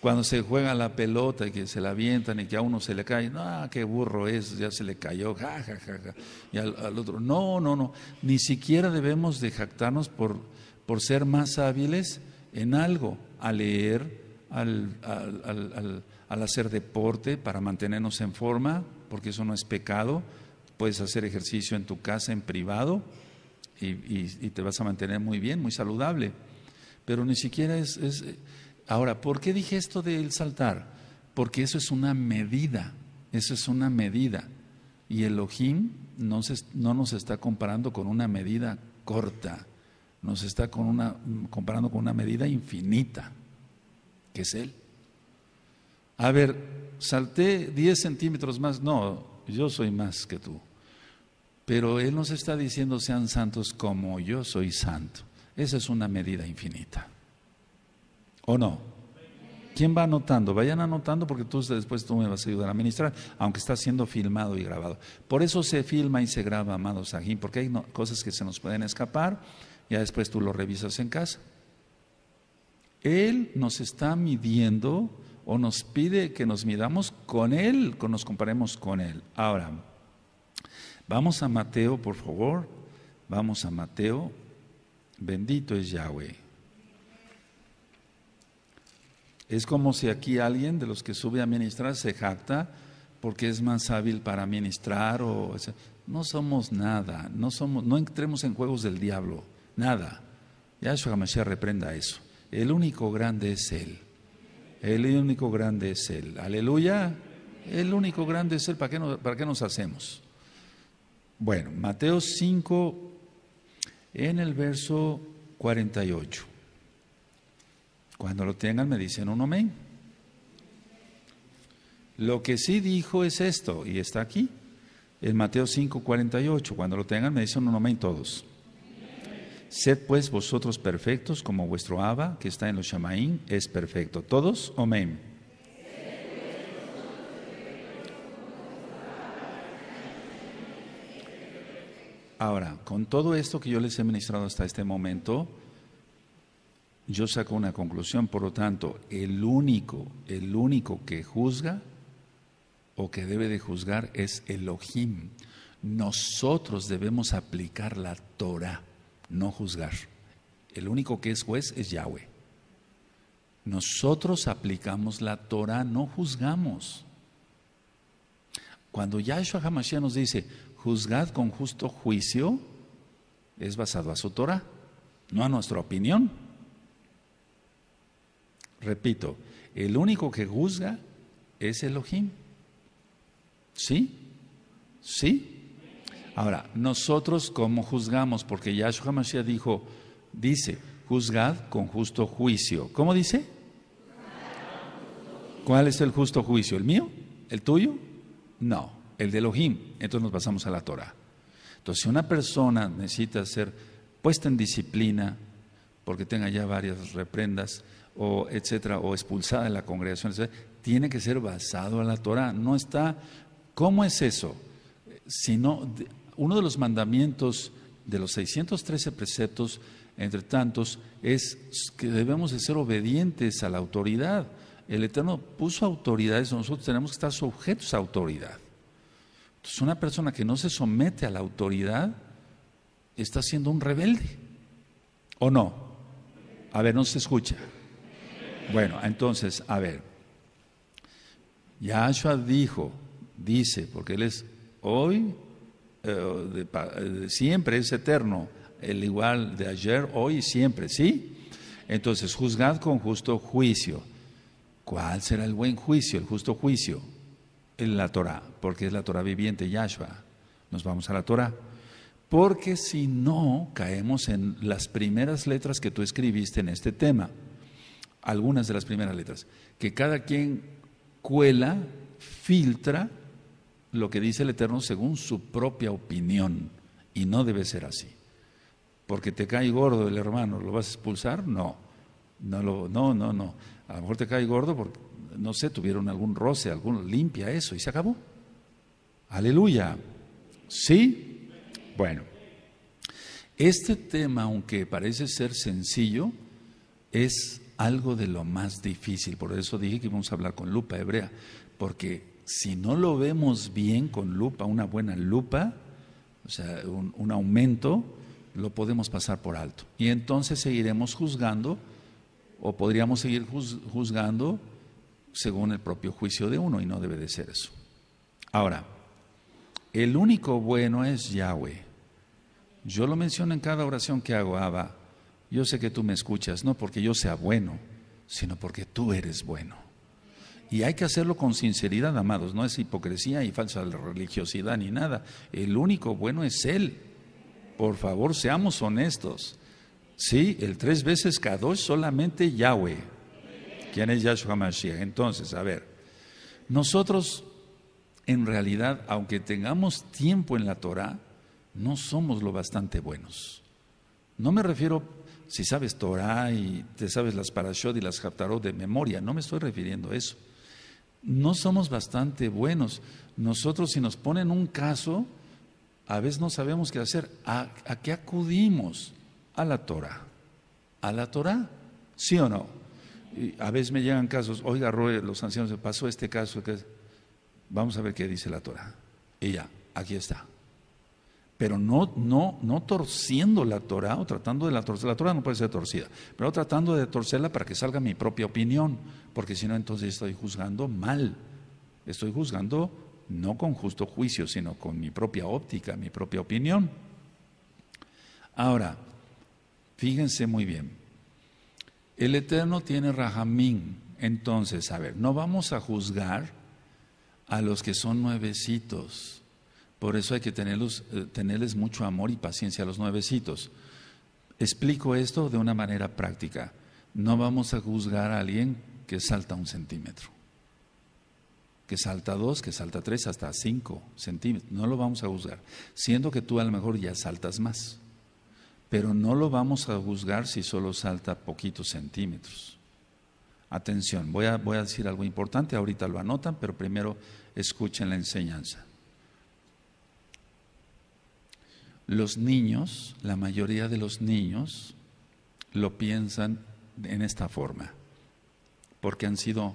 Cuando se juega la pelota y que se la avientan y que a uno se le cae, no, qué burro es, ya se le cayó, ja, Y al, otro, no, no, no, ni siquiera debemos de jactarnos por, por ser más hábiles en algo, a leer, al, al, al hacer deporte para mantenernos en forma, porque eso no es pecado, puedes hacer ejercicio en tu casa, en privado, y, y, te vas a mantener muy bien, muy saludable. Pero ni siquiera es, es, Ahora, ¿por qué dije esto de él saltar? Porque eso es una medida, eso es una medida. Y Elohim no, no nos está comparando con una medida corta, nos está mm, comparando con una medida infinita, que es Él. A ver, salté 10 centímetros más, no, yo soy más que tú. Pero Él nos está diciendo, sean santos como yo soy santo. Esa es una medida infinita. ¿O no? ¿Quién va anotando? Vayan anotando porque tú después tú me vas a ayudar a ministrar, aunque está siendo filmado y grabado. Por eso se filma y se graba, amados aquí, porque hay cosas que se nos pueden escapar, ya después tú lo revisas en casa. Él nos está midiendo o nos pide que nos midamos con Él, que nos comparemos con Él. Ahora, vamos a Mateo, por favor. Vamos a Mateo. Bendito es Yahweh. Es como si aquí alguien de los que sube a ministrar se jacta porque es más hábil para ministrar o no somos nada, no somos, no entremos en juegos del diablo, nada. Yahshua Mashiach reprenda eso. El único grande es Él. El único grande es Él. Aleluya. El único grande es Él. ¿Para qué para qué nos hacemos? Bueno, Mateo 5, en el verso 48. Cuando lo tengan me dicen un amén. Lo que sí dijo es esto, y está aquí, en Mateo 5, 48. Cuando lo tengan me dicen un amén todos. Sed pues vosotros perfectos como vuestro Abba que está en los Shamaín es perfecto. Todos, amén. Ahora, con todo esto que yo les he ministrado hasta este momento, yo saco una conclusión. Por lo tanto, el único, el único que juzga o que debe de juzgar es Elohim. Nosotros debemos aplicar la Torah, no juzgar. El único que es juez es Yahweh. Nosotros aplicamos la Torah, no juzgamos. Cuando Yahshua Hamashiach nos dice, juzgad con justo juicio, es basado a su Torah, no a nuestra opinión. Repito, el único que juzga es Elohim. ¿Sí? ¿Sí? Ahora, nosotros cómo juzgamos, porque Yahshua Mashiach dijo, dice, juzgad con justo juicio. ¿Cómo dice? ¿Cuál es el justo juicio? ¿El mío? ¿El tuyo? No, el de Elohim. Entonces nos pasamos a la Torah. Entonces, si una persona necesita ser puesta en disciplina, porque tenga ya varias reprendas, o etcétera, o expulsada de la congregación, tiene que ser basado en la Torah. No está, ¿cómo es eso? Sino, uno de los mandamientos de los 613 preceptos, entre tantos, es que debemos de ser obedientes a la autoridad. El Eterno puso autoridades, nosotros tenemos que estar sujetos a autoridad. Entonces, una persona que no se somete a la autoridad está siendo un rebelde. ¿O no? A ver, no se escucha. Bueno, entonces, a ver. Yahshua dijo, dice, porque Él es hoy, eh, eh, siempre es eterno, el igual de ayer, hoy y siempre, ¿sí? Entonces, juzgad con justo juicio. ¿Cuál será el buen juicio, el justo juicio? En la Torah, porque es la Torah viviente, Yahshua. Nos vamos a la Torah. Porque si no, caemos en las primeras letras que tú escribiste en este tema algunas de las primeras letras, que cada quien cuela, filtra lo que dice el Eterno según su propia opinión, y no debe ser así. Porque te cae gordo el hermano, ¿lo vas a expulsar? No, no, no, no, no. A lo mejor te cae gordo porque, no sé, tuvieron algún roce, algún limpia eso, y se acabó. Aleluya. ¿Sí? Bueno, este tema, aunque parece ser sencillo, es algo de lo más difícil. Por eso dije que íbamos a hablar con lupa hebrea, porque si no lo vemos bien con lupa, una buena lupa, o sea, un, aumento, lo podemos pasar por alto. Y entonces seguiremos juzgando, o podríamos seguir juzgando según el propio juicio de uno, y no debe de ser eso. Ahora, el único bueno es Yahweh. Yo lo menciono en cada oración que hago, Abba, yo sé que tú me escuchas, no porque yo sea bueno, sino porque tú eres bueno. Y hay que hacerlo con sinceridad, amados, no es hipocresía y falsa religiosidad ni nada. El único bueno es Él. Por favor, seamos honestos. Sí, el tres veces Kadosh solamente Yahweh. ¿Quién es Yahshua Mashiach? Entonces, a ver, nosotros en realidad, aunque tengamos tiempo en la Torah, no somos lo bastante buenos. No me refiero si sabes Torah y te sabes las parashot y las haftarot de memoria, no me estoy refiriendo a eso. No somos bastante buenos. Nosotros si nos ponen un caso, a veces no sabemos qué hacer. ¿A, qué acudimos? A la Torah. ¿A la Torah? ¿Sí o no? a veces me llegan casos, oiga, Roy, los ancianos, pasó este caso. Vamos a ver qué dice la Torah. Y ya, aquí está pero no, no, no torciendo la Torah o tratando de la torcer. La Torah no puede ser torcida, pero tratando de torcerla para que salga mi propia opinión, porque si no, entonces estoy juzgando mal. Estoy juzgando no con justo juicio, sino con mi propia óptica, mi propia opinión. Ahora, fíjense muy bien. El Eterno tiene Rajamín. Entonces, a ver, no vamos a juzgar a los que son nuevecitos por eso hay que eh, tenerles mucho amor y paciencia a los nuevecitos. Explico esto de una manera práctica. No vamos a juzgar a alguien que salta un centímetro, que salta dos, que salta tres, hasta cinco centímetros. No lo vamos a juzgar, siendo que tú a lo mejor ya saltas más. Pero no lo vamos a juzgar si solo salta poquitos centímetros. Atención, voy a decir algo importante, ahorita lo anotan, pero primero escuchen la enseñanza. Los niños, la mayoría de los niños, lo piensan en esta forma, porque han sido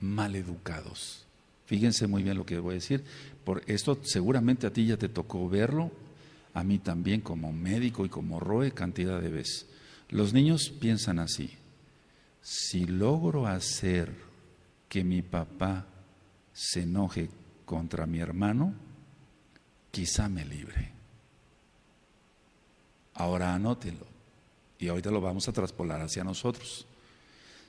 educados. Fíjense muy bien lo que voy a decir, por esto seguramente a ti ya te tocó verlo, a mí también como médico y como ROE cantidad de veces. Los niños piensan así, si logro hacer que mi papá se enoje contra mi hermano, quizá me libre. Ahora anótelo. Y ahorita lo vamos a traspolar hacia nosotros.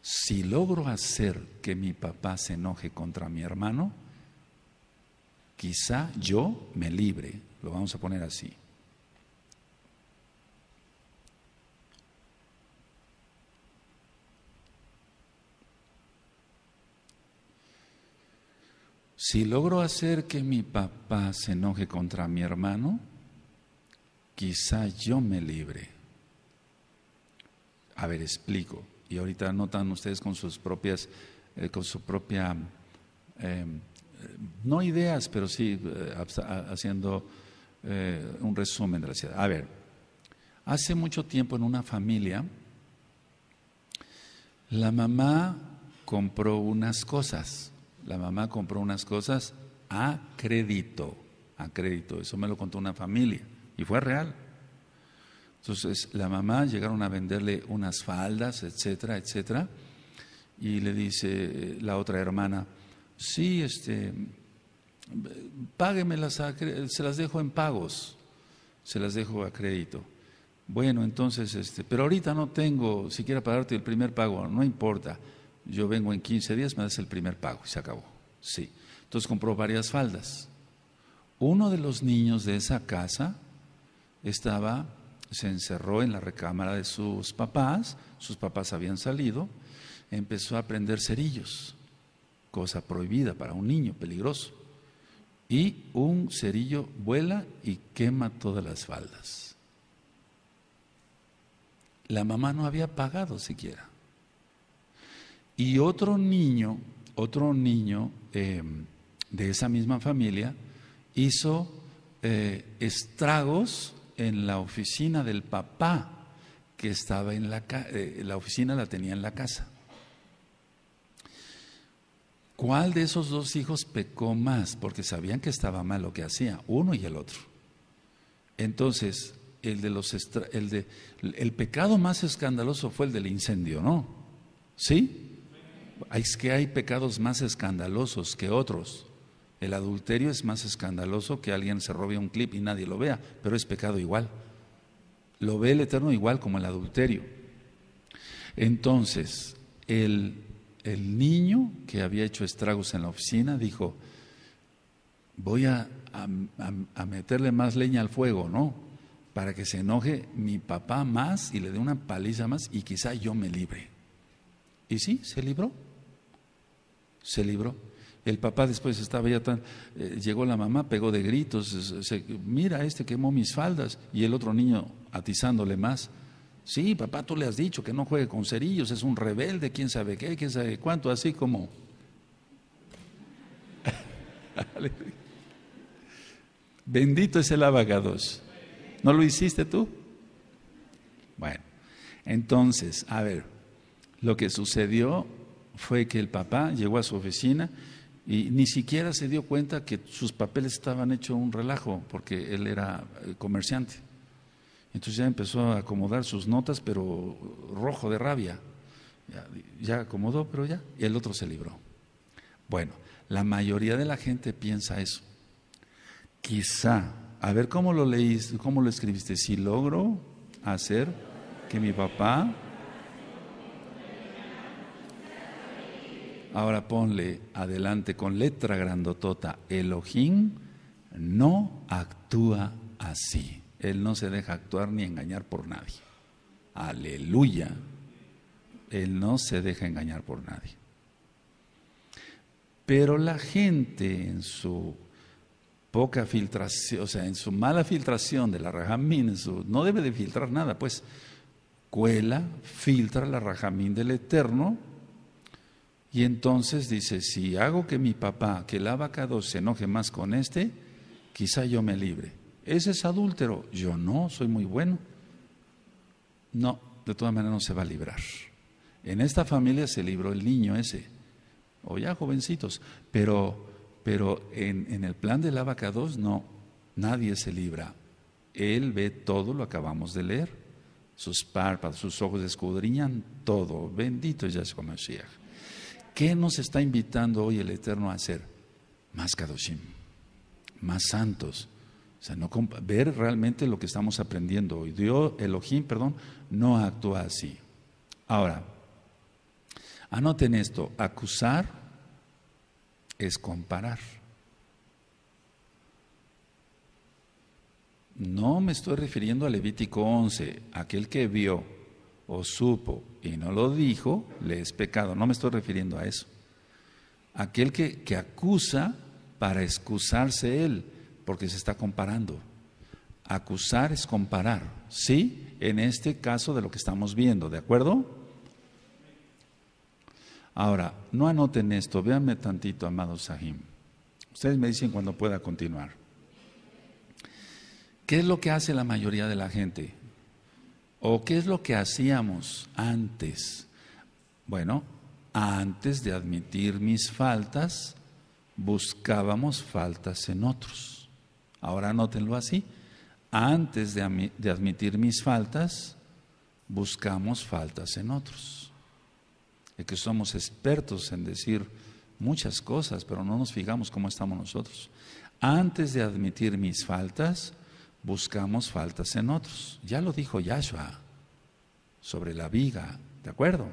Si logro hacer que mi papá se enoje contra mi hermano, quizá yo me libre. Lo vamos a poner así. Si logro hacer que mi papá se enoje contra mi hermano, quizá yo me libre. A ver, explico. Y ahorita notan ustedes con sus propias, eh, con su propia, em, no ideas, pero sí eh, haciendo eh, un resumen de la A ver, hace mucho tiempo en una familia, la mamá compró unas cosas. La mamá compró unas cosas a crédito, a crédito. Eso me lo contó una familia. Y fue real. Entonces la mamá llegaron a venderle unas faldas, etcétera, etcétera. Y le dice eh, la otra hermana, sí, este, páguemelas, a, se las dejo en pagos, se las dejo a crédito. Bueno, entonces, este, pero ahorita no tengo siquiera para darte el primer pago, no importa. Yo vengo en 15 días, me das el primer pago y se acabó. Sí. Entonces compró varias faldas. Uno de los niños de esa casa estaba, se encerró en la recámara de sus papás, sus papás habían salido, empezó a prender cerillos, cosa prohibida para un niño, peligroso. Y un cerillo vuela y quema todas las faldas. La mamá no había pagado siquiera. Y otro niño, otro niño eh, de esa misma familia, hizo eh, estragos en la oficina del papá que estaba en la eh, la oficina la tenía en la casa. ¿Cuál de esos dos hijos pecó más? Porque sabían que estaba mal lo que hacía, uno y el otro. Entonces, el, de los el, de, el pecado más escandaloso fue el del incendio, ¿no? ¿Sí? Es que hay pecados más escandalosos que otros. El adulterio es más escandaloso que alguien se robe un clip y nadie lo vea, pero es pecado igual. Lo ve el Eterno igual como el adulterio. Entonces, el, niño que había hecho estragos en la oficina dijo, voy a, a, meterle más leña al fuego, ¿no? Para que se enoje mi papá más y le dé una paliza más y quizá yo me libre. Y sí, se libró. Se libró. El papá después estaba ya tan... Eh, llegó la mamá, pegó de gritos, mira este quemó mis faldas y el otro niño atizándole más. Sí, papá, tú le has dicho que no juegue con cerillos, es un rebelde, quién sabe qué, quién sabe cuánto, así como... Bendito es el abagados. ¿No lo hiciste tú? Bueno, entonces, a ver, lo que sucedió fue que el papá llegó a su oficina, y ni siquiera se dio cuenta que sus papeles estaban hechos un relajo, porque él era eh, comerciante. Entonces ya empezó a acomodar sus notas, pero rojo de rabia. Ya, acomodó, pero ya. Y el otro se libró. Bueno, la mayoría de la gente piensa eso. Quizá, a ver cómo lo leíste, cómo lo escribiste, si logro hacer que mi papá Ahora ponle adelante con letra grandotota, Elohim no actúa así. Él no se deja actuar ni engañar por nadie. Aleluya. Él no se deja engañar por nadie. Pero la gente en su poca filtración, o sea, en su mala filtración de la rajamín, en su, no debe de filtrar nada, pues cuela, filtra la rajamín del Eterno y entonces dice, si hago que mi papá, que el abacado se enoje más con este, quizá yo me libre. Ese es adúltero. Yo no, soy muy bueno. No, de todas maneras no se va a librar. En esta familia se libró el niño ese, o ya jovencitos, pero, pero en, el plan del abacado no, nadie se libra. Él ve todo, lo acabamos de leer. Sus párpados, sus ojos escudriñan todo. Bendito es Yahshua Mashiach qué nos está invitando hoy el Eterno a hacer? Más Kadoshim, más santos. O sea, no ver realmente lo que estamos aprendiendo hoy. Dios, Elohim, perdón, no actúa así. Ahora, anoten esto, acusar es comparar. No me estoy refiriendo a Levítico 11, aquel que vio o supo no lo dijo, le es pecado. No me estoy refiriendo a eso. Aquel que, acusa para excusarse él, porque se está comparando. Acusar es comparar, ¿sí? En este caso de lo que estamos viendo, ¿de acuerdo? Ahora, no anoten esto, véanme tantito, amados Sahim. Ustedes me dicen cuando pueda continuar. ¿Qué es lo que hace la mayoría de la gente? ¿O qué es lo que hacíamos antes? Bueno, antes de admitir mis faltas, buscábamos faltas en otros. Ahora nótenlo así. Antes de, de admitir mis faltas, buscamos faltas en otros. Es que somos expertos en decir muchas cosas, pero no nos fijamos cómo estamos nosotros. Antes de admitir mis faltas, buscamos faltas en otros. Ya lo dijo Yahshua sobre la viga, ¿de acuerdo?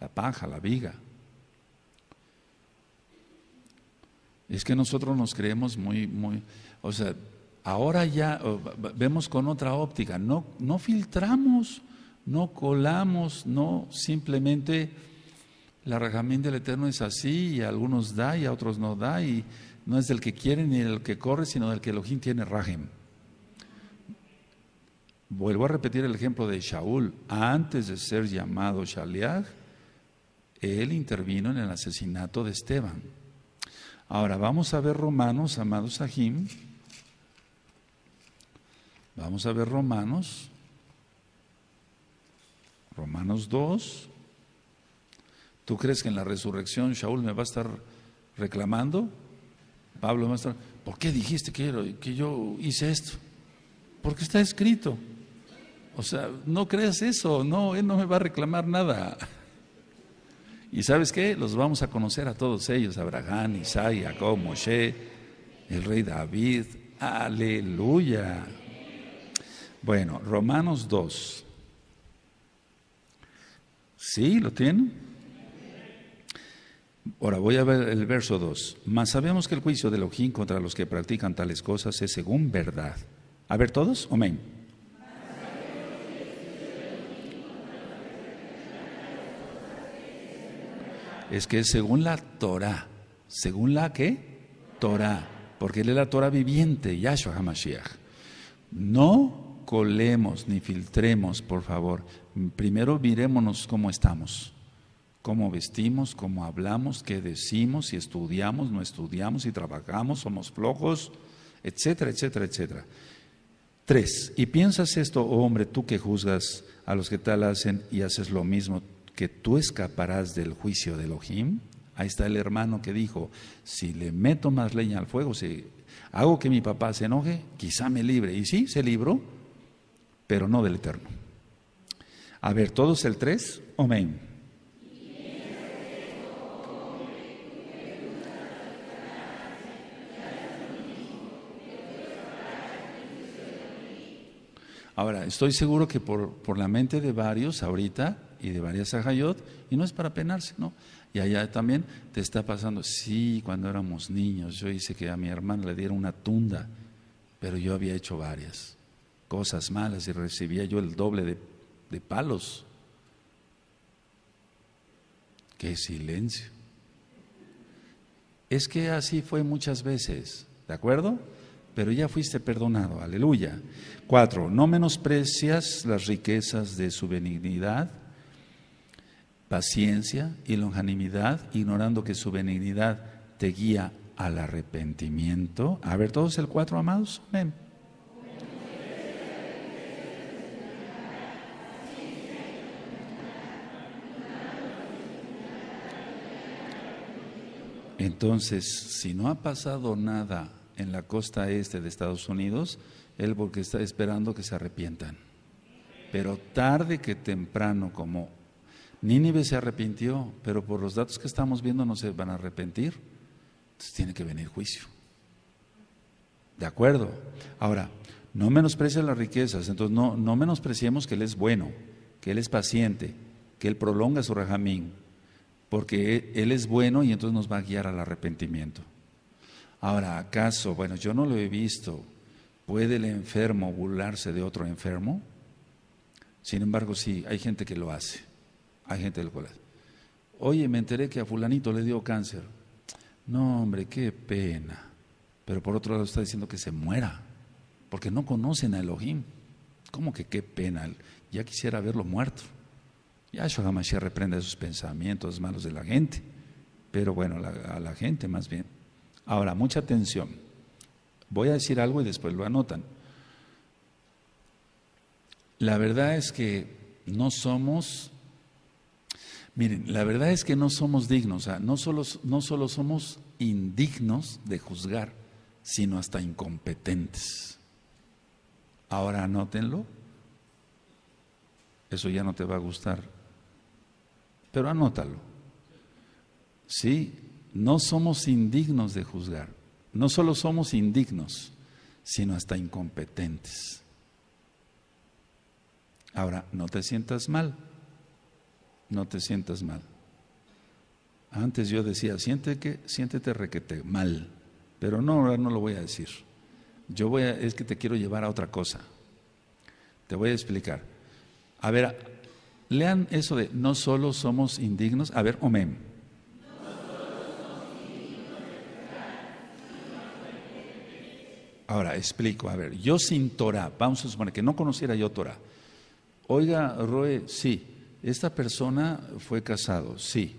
La paja, la viga. Es que nosotros nos creemos muy, muy, o sea, ahora ya vemos con otra óptica, no, no filtramos, no colamos, no simplemente la rajamín del Eterno es así y a algunos da y a otros no da y no es del que quiere ni del que corre, sino del que Elohim tiene rajem. Vuelvo a repetir el ejemplo de Shaul. Antes de ser llamado Shaliach, él intervino en el asesinato de Esteban. Ahora vamos a ver Romanos, amados Jim. Vamos a ver Romanos. Romanos 2. ¿Tú crees que en la resurrección Shaul me va a estar reclamando? Pablo me va a estar, ¿por qué dijiste que yo hice esto? Porque está escrito. O sea, no creas eso, no, él no me va a reclamar nada. Y sabes qué, los vamos a conocer a todos ellos, Abraham, Isaac, Jacob, Moshe, el rey David. Aleluya. Bueno, Romanos 2. ¿Sí? ¿Lo tienen? Ahora voy a ver el verso 2. Mas sabemos que el juicio de Elohim contra los que practican tales cosas es según verdad. A ver todos, amén. Es que según la Torah, según la que Torah, porque él es la Torah viviente, Yahshua HaMashiach. No colemos ni filtremos, por favor. Primero mirémonos cómo estamos, cómo vestimos, cómo hablamos, qué decimos, si estudiamos, no estudiamos, si trabajamos, somos flojos, etcétera, etcétera, etcétera. Tres, y piensas esto, oh hombre, tú que juzgas a los que tal hacen y haces lo mismo que tú escaparás del juicio de Elohim. Ahí está el hermano que dijo, si le meto más leña al fuego, si hago que mi papá se enoje, quizá me libre. Y sí, se libró, pero no del eterno. A ver, todos el 3, amén. Ahora, estoy seguro que por, por la mente de varios ahorita y de varias ajayot, y no es para penarse, ¿no? Y allá también te está pasando, sí, cuando éramos niños, yo hice que a mi hermana le diera una tunda, pero yo había hecho varias cosas malas y recibía yo el doble de, de palos. Qué silencio. Es que así fue muchas veces, ¿de acuerdo? Pero ya fuiste perdonado, aleluya. Cuatro, no menosprecias las riquezas de su benignidad paciencia y longanimidad, ignorando que su benignidad te guía al arrepentimiento. A ver, todos el cuatro, amados. ven. Entonces, si no ha pasado nada en la costa este de Estados Unidos, él porque está esperando que se arrepientan. Pero tarde que temprano, como Nínive se arrepintió, pero por los datos que estamos viendo no se van a arrepentir. Entonces tiene que venir juicio. ¿De acuerdo? Ahora, no menosprecie las riquezas, entonces no, no menospreciemos que Él es bueno, que Él es paciente, que Él prolonga su rajamín, porque Él es bueno y entonces nos va a guiar al arrepentimiento. Ahora, ¿acaso, bueno, yo no lo he visto, puede el enfermo burlarse de otro enfermo? Sin embargo, sí, hay gente que lo hace. Hay gente del colegio. Oye, me enteré que a fulanito le dio cáncer. No, hombre, qué pena. Pero por otro lado está diciendo que se muera, porque no conocen a Elohim. ¿Cómo que qué pena? Ya quisiera verlo muerto. Ya Shogamashia reprende esos pensamientos malos de la gente, pero bueno, a la gente más bien. Ahora, mucha atención. Voy a decir algo y después lo anotan. La verdad es que no somos Miren, la verdad es que no somos dignos, no solo, no solo somos indignos de juzgar, sino hasta incompetentes. Ahora anótenlo, eso ya no te va a gustar, pero anótalo. Sí, no somos indignos de juzgar, no solo somos indignos, sino hasta incompetentes. Ahora, no te sientas mal no te sientas mal. Antes yo decía, siéntete, que, siéntete requete mal, pero no, ahora no lo voy a decir. Yo voy a, es que te quiero llevar a otra cosa. Te voy a explicar. A ver, lean eso de no solo somos indignos, a ver, omem. Ahora, explico, a ver, yo sin Torah, vamos a suponer que no conociera yo Torah. Oiga, Roe, sí, esta persona fue casado, sí.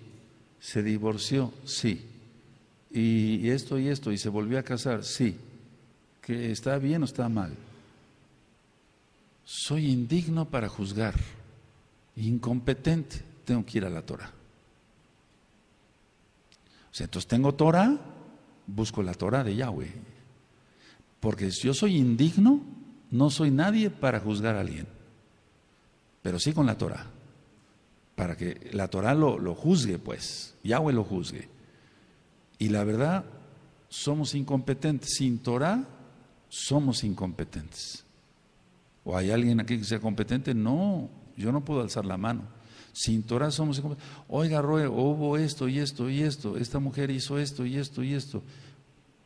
Se divorció, sí. Y esto y esto, y se volvió a casar, sí. ¿Que está bien o está mal? Soy indigno para juzgar, incompetente, tengo que ir a la Torah. O sea, entonces tengo Torah, busco la Torah de Yahweh. Porque si yo soy indigno, no soy nadie para juzgar a alguien, pero sí con la Torah para que la Torah lo, juzgue, pues, Yahweh lo juzgue. Y la verdad, somos incompetentes. Sin Torah, somos incompetentes. ¿O hay alguien aquí que sea competente? No, yo no puedo alzar la mano. Sin Torah somos incompetentes. Oiga, Roe, hubo esto y esto y esto. Esta mujer hizo esto y esto y esto.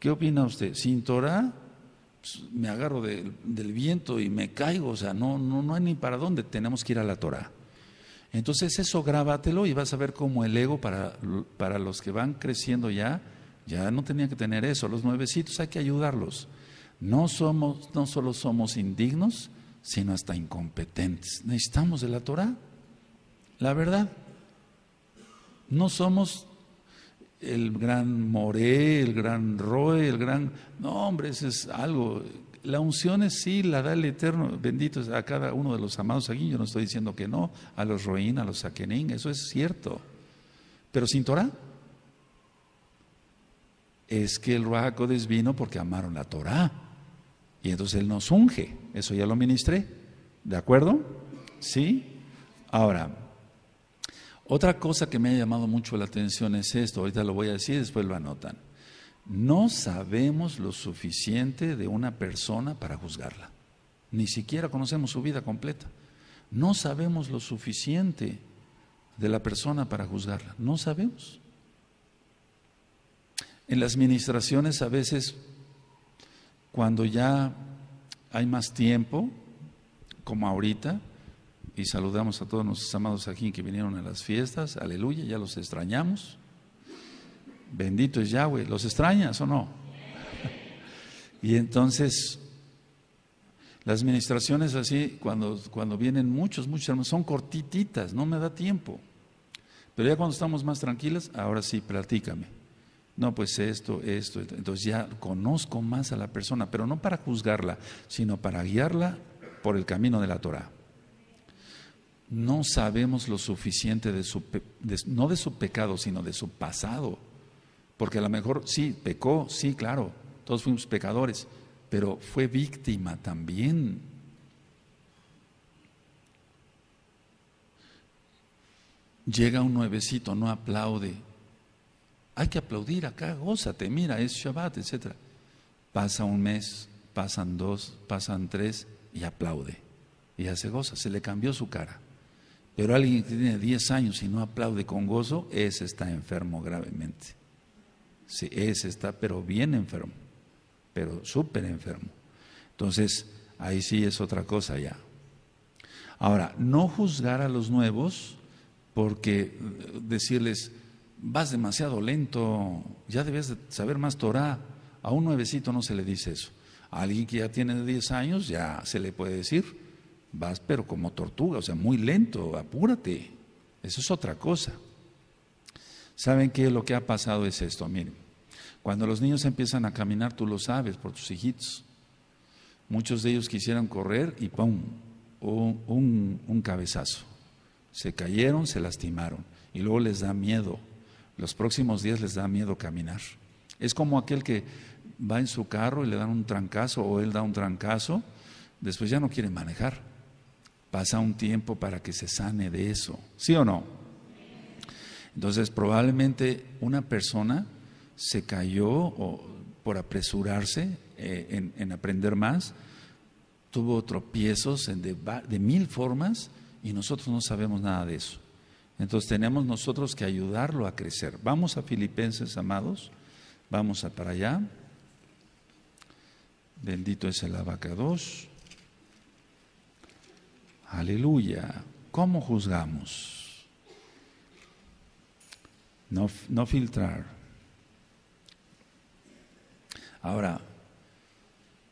¿Qué opina usted? Sin Torah pues, me agarro del viento y me caigo. O sea, no, no, no hay ni para dónde. Tenemos que ir a la Torah. Entonces eso grábatelo y vas a ver cómo el ego para, los que van creciendo ya, ya no tenía que tener eso. Los nuevecitos hay que ayudarlos. No, somos, no solo somos indignos, sino hasta incompetentes. Necesitamos de la Torah, la verdad. No somos el gran Moré, el gran Roe, el gran... No, hombre, eso es algo la unción es sí, la da el Eterno, bendito a cada uno de los amados aquí, yo no estoy diciendo que no, a los Roín, a los Saquenín, eso es cierto, pero sin Torah. Es que el Ruajacodes vino porque amaron la Torah, y entonces Él nos unge, eso ya lo ministré, ¿de acuerdo? ¿Sí? Ahora, otra cosa que me ha llamado mucho la atención es esto, ahorita lo voy a decir, después lo anotan no sabemos lo suficiente de una persona para juzgarla. Ni siquiera conocemos su vida completa. No sabemos lo suficiente de la persona para juzgarla. No sabemos. En las ministraciones a veces, cuando ya hay más tiempo, como ahorita, y saludamos a todos nuestros amados aquí que vinieron a las fiestas, aleluya, ya los extrañamos, Bendito es Yahweh. ¿Los extrañas o no? Y entonces, las ministraciones así, cuando, vienen muchos, muchos hermanos, son cortititas, no me da tiempo. Pero ya cuando estamos más tranquilas, ahora sí, platícame. No, pues esto, esto, esto. Entonces ya conozco más a la persona, pero no para juzgarla, sino para guiarla por el camino de la Torah. No sabemos lo suficiente de su, no de su pecado, sino de su pasado porque a lo mejor sí, pecó, sí, claro, todos fuimos pecadores, pero fue víctima también. Llega un nuevecito, no aplaude. Hay que aplaudir acá, gozate, mira, es Shabbat, etc. Pasa un mes, pasan dos, pasan tres y aplaude. Y hace se goza, se le cambió su cara. Pero alguien que tiene 10 años y no aplaude con gozo, ese está enfermo gravemente. Sí, ese está, pero bien enfermo, pero súper enfermo. Entonces, ahí sí es otra cosa ya. Ahora, no juzgar a los nuevos porque eh, decirles, vas demasiado lento, ya debes saber más Torah. A un nuevecito no se le dice eso. A alguien que ya tiene 10 años ya se le puede decir, vas pero como tortuga, o sea, muy lento, apúrate. Eso es otra cosa. ¿Saben qué? Lo que ha pasado es esto, miren. Cuando los niños empiezan a caminar, tú lo sabes por tus hijitos. Muchos de ellos quisieron correr y ¡pum! Un, un, un cabezazo. Se cayeron, se lastimaron y luego les da miedo. Los próximos días les da miedo caminar. Es como aquel que va en su carro y le dan un trancazo o él da un trancazo, después ya no quiere manejar. Pasa un tiempo para que se sane de eso. ¿Sí o no? Entonces, probablemente una persona se cayó o, por apresurarse eh, en, aprender más, tuvo tropiezos de, mil formas y nosotros no sabemos nada de eso. Entonces tenemos nosotros que ayudarlo a crecer. Vamos a Filipenses, amados, vamos a para allá. Bendito es el 2. Aleluya. ¿Cómo juzgamos? no, no filtrar. Ahora,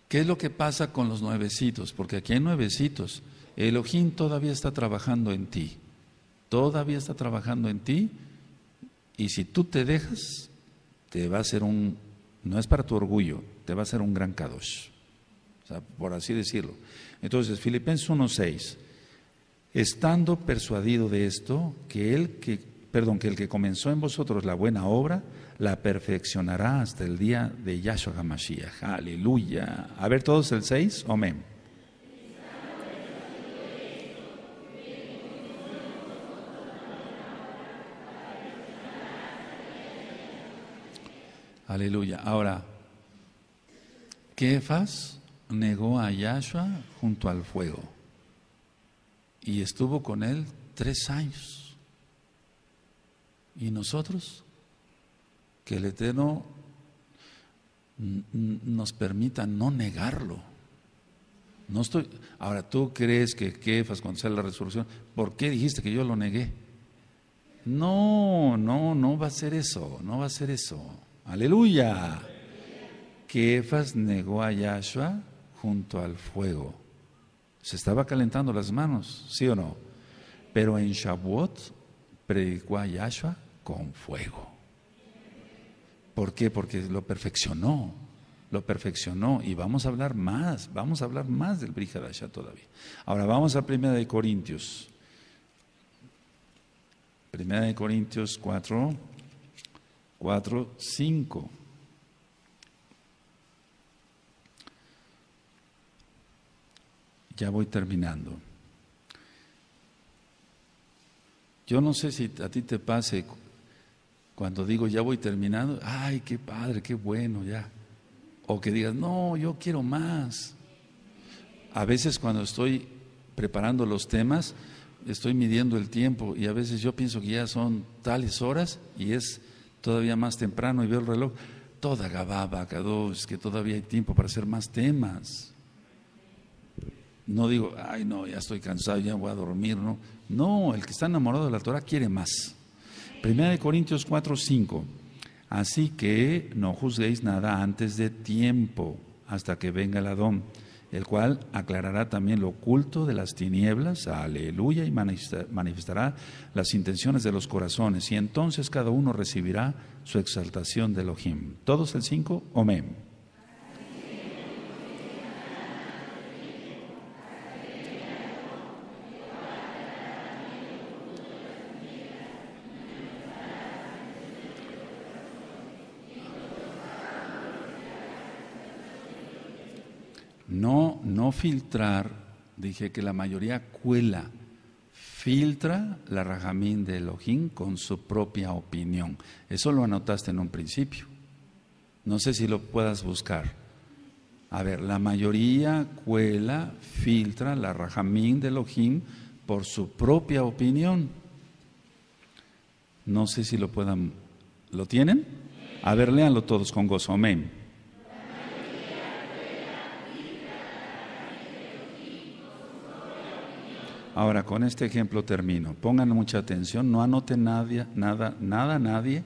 ¿qué es lo que pasa con los nuevecitos? Porque aquí hay nuevecitos. El ojín todavía está trabajando en ti. Todavía está trabajando en ti. Y si tú te dejas, te va a ser un, no es para tu orgullo, te va a ser un gran kadosh. por así decirlo. Entonces, Filipenses 1.6. Estando persuadido de esto, que el que perdón, que el que comenzó en vosotros la buena obra, la perfeccionará hasta el día de Yahshua HaMashiach. Aleluya. A ver todos el 6, amén. Aleluya. Ahora, Kefas negó a Yahshua junto al fuego y estuvo con él tres años. ¿Y nosotros? Que el Eterno nos permita no negarlo. No estoy. Ahora, tú crees que Kefas, cuando sale la resolución ¿por qué dijiste que yo lo negué? No, no, no va a ser eso, no va a ser eso. Aleluya. Kefas negó a Yahshua junto al fuego. Se estaba calentando las manos, ¿sí o no? Pero en Shavuot predicó a Yahshua con fuego. ¿Por qué? Porque lo perfeccionó, lo perfeccionó y vamos a hablar más, vamos a hablar más del Briharasha todavía. Ahora vamos a Primera de Corintios. Primera de Corintios 4, 4, 5. Ya voy terminando. Yo no sé si a ti te pase cuando digo ya voy terminando, ay, qué padre, qué bueno ya. O que digas, no, yo quiero más. A veces cuando estoy preparando los temas, estoy midiendo el tiempo y a veces yo pienso que ya son tales horas y es todavía más temprano y veo el reloj. Toda Gababa, es que todavía hay tiempo para hacer más temas. No digo, ay, no, ya estoy cansado, ya voy a dormir, no. No, el que está enamorado de la Torah quiere más. Primera de Corintios 4, 5. Así que no juzguéis nada antes de tiempo, hasta que venga el Adón, el cual aclarará también lo oculto de las tinieblas, aleluya, y manifestará las intenciones de los corazones, y entonces cada uno recibirá su exaltación de Elohim. Todos el 5, amén. No, no filtrar, dije que la mayoría cuela, filtra la rajamín de Elohim con su propia opinión. Eso lo anotaste en un principio. No sé si lo puedas buscar. A ver, la mayoría cuela, filtra la rajamín de Elohim por su propia opinión. No sé si lo puedan. ¿Lo tienen? A ver, léanlo todos con gozo. Amén. Ahora, con este ejemplo termino. Pongan mucha atención, no anote nadie, nada, nada, nadie.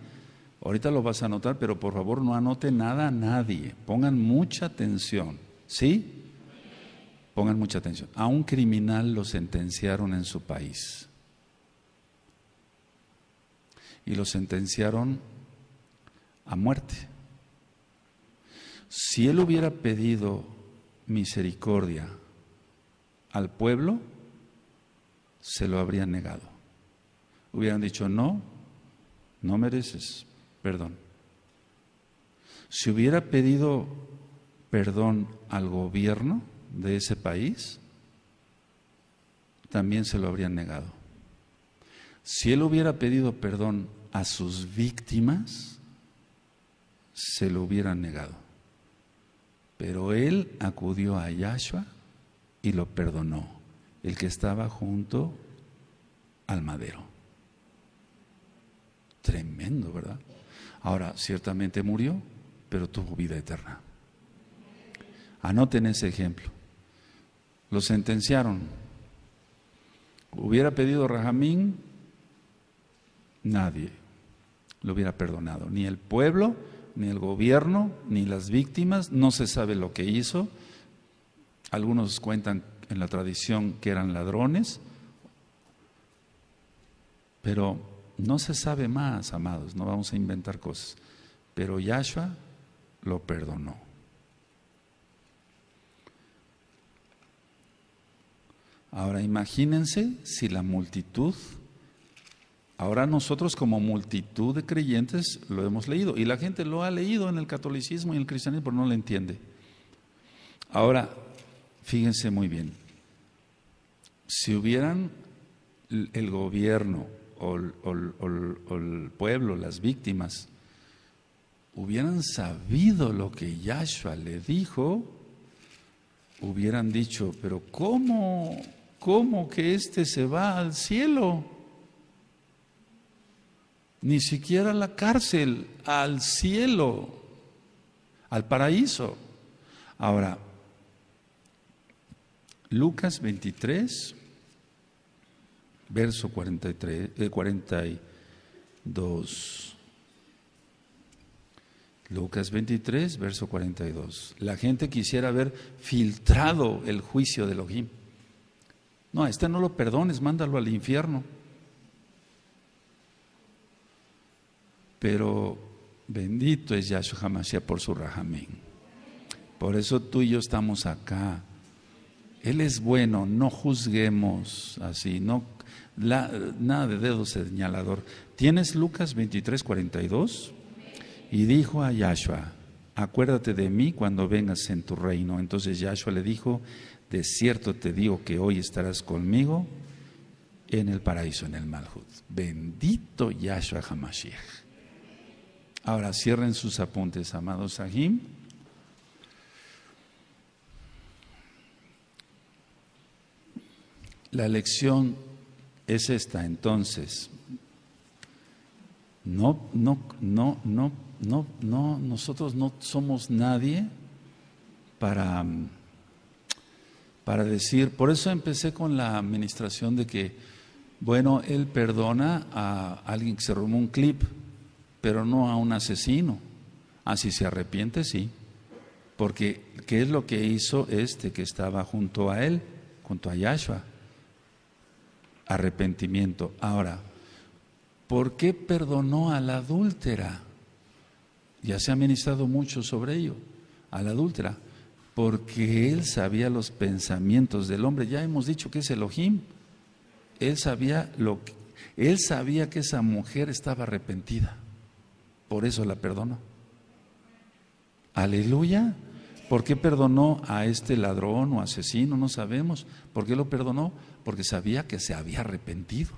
Ahorita lo vas a anotar, pero por favor no anote nada a nadie. Pongan mucha atención. ¿Sí? Pongan mucha atención. A un criminal lo sentenciaron en su país. Y lo sentenciaron a muerte. Si él hubiera pedido misericordia al pueblo, se lo habrían negado. Hubieran dicho, no, no mereces perdón. Si hubiera pedido perdón al gobierno de ese país, también se lo habrían negado. Si él hubiera pedido perdón a sus víctimas, se lo hubieran negado. Pero él acudió a Yahshua y lo perdonó el que estaba junto al madero. Tremendo, ¿verdad? Ahora, ciertamente murió, pero tuvo vida eterna. Anoten ese ejemplo. Lo sentenciaron. Hubiera pedido Rajamín, nadie lo hubiera perdonado. Ni el pueblo, ni el gobierno, ni las víctimas. No se sabe lo que hizo. Algunos cuentan en la tradición que eran ladrones, pero no se sabe más, amados, no vamos a inventar cosas. Pero Yahshua lo perdonó. Ahora imagínense si la multitud, ahora nosotros como multitud de creyentes lo hemos leído y la gente lo ha leído en el catolicismo y en el cristianismo, pero no lo entiende. Ahora, fíjense muy bien, si hubieran el gobierno o el, pueblo, las víctimas, hubieran sabido lo que Yahshua le dijo, hubieran dicho, pero ¿cómo, cómo que éste se va al cielo? Ni siquiera a la cárcel, al cielo, al paraíso. Ahora, Lucas 23, verso 43, 42. Eh, Lucas 23, verso 42. La gente quisiera haber filtrado el juicio de Elohim. No, a este no lo perdones, mándalo al infierno. Pero bendito es Yahshua Hamashiach por su rajamén. Por eso tú y yo estamos acá él es bueno, no juzguemos así, no, nada de dedo señalador. ¿Tienes Lucas 23, 42? Y dijo a Yahshua, acuérdate de mí cuando vengas en tu reino. Entonces Yahshua le dijo, de cierto te digo que hoy estarás conmigo en el paraíso, en el Malhut. Bendito Yahshua Hamashiach. Ahora cierren sus apuntes, amados Sahim. La lección es esta, entonces. No, no, no, no, no, no, nosotros no somos nadie para, para decir, por eso empecé con la administración de que, bueno, él perdona a alguien que se robó un clip, pero no a un asesino. Así ah, se arrepiente, sí. Porque, ¿qué es lo que hizo este que estaba junto a él, junto a Yahshua? arrepentimiento. Ahora, ¿por qué perdonó a la adúltera? Ya se ha ministrado mucho sobre ello, a la adúltera, porque él sabía los pensamientos del hombre. Ya hemos dicho que es Elohim. Él sabía lo que, él sabía que esa mujer estaba arrepentida. Por eso la perdonó. Aleluya. ¿Por qué perdonó a este ladrón o asesino? No sabemos. ¿Por qué lo perdonó? porque sabía que se había arrepentido.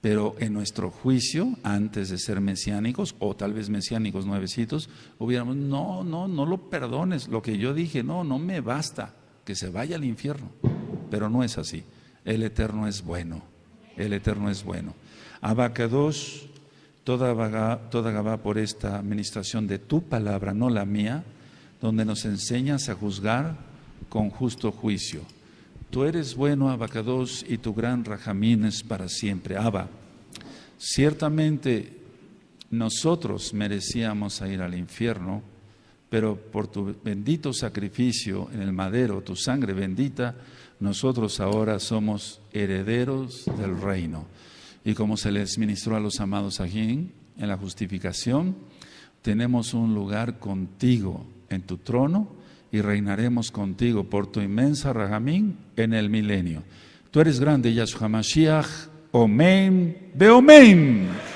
Pero en nuestro juicio, antes de ser mesiánicos, o tal vez mesiánicos nuevecitos, hubiéramos, no, no, no lo perdones. Lo que yo dije, no, no me basta, que se vaya al infierno. Pero no es así. El Eterno es bueno. El Eterno es bueno. Abacados, toda, toda gaba por esta administración de tu palabra, no la mía, donde nos enseñas a juzgar con justo juicio. Tú eres bueno, Abacados, y tu gran rajamín es para siempre. Abba, ciertamente nosotros merecíamos ir al infierno, pero por tu bendito sacrificio en el madero, tu sangre bendita, nosotros ahora somos herederos del reino. Y como se les ministró a los amados aquí en la justificación, tenemos un lugar contigo en tu trono y reinaremos contigo por tu inmensa Rajamín en el milenio. Tú eres grande, Yahshua Mashiach. Omein, de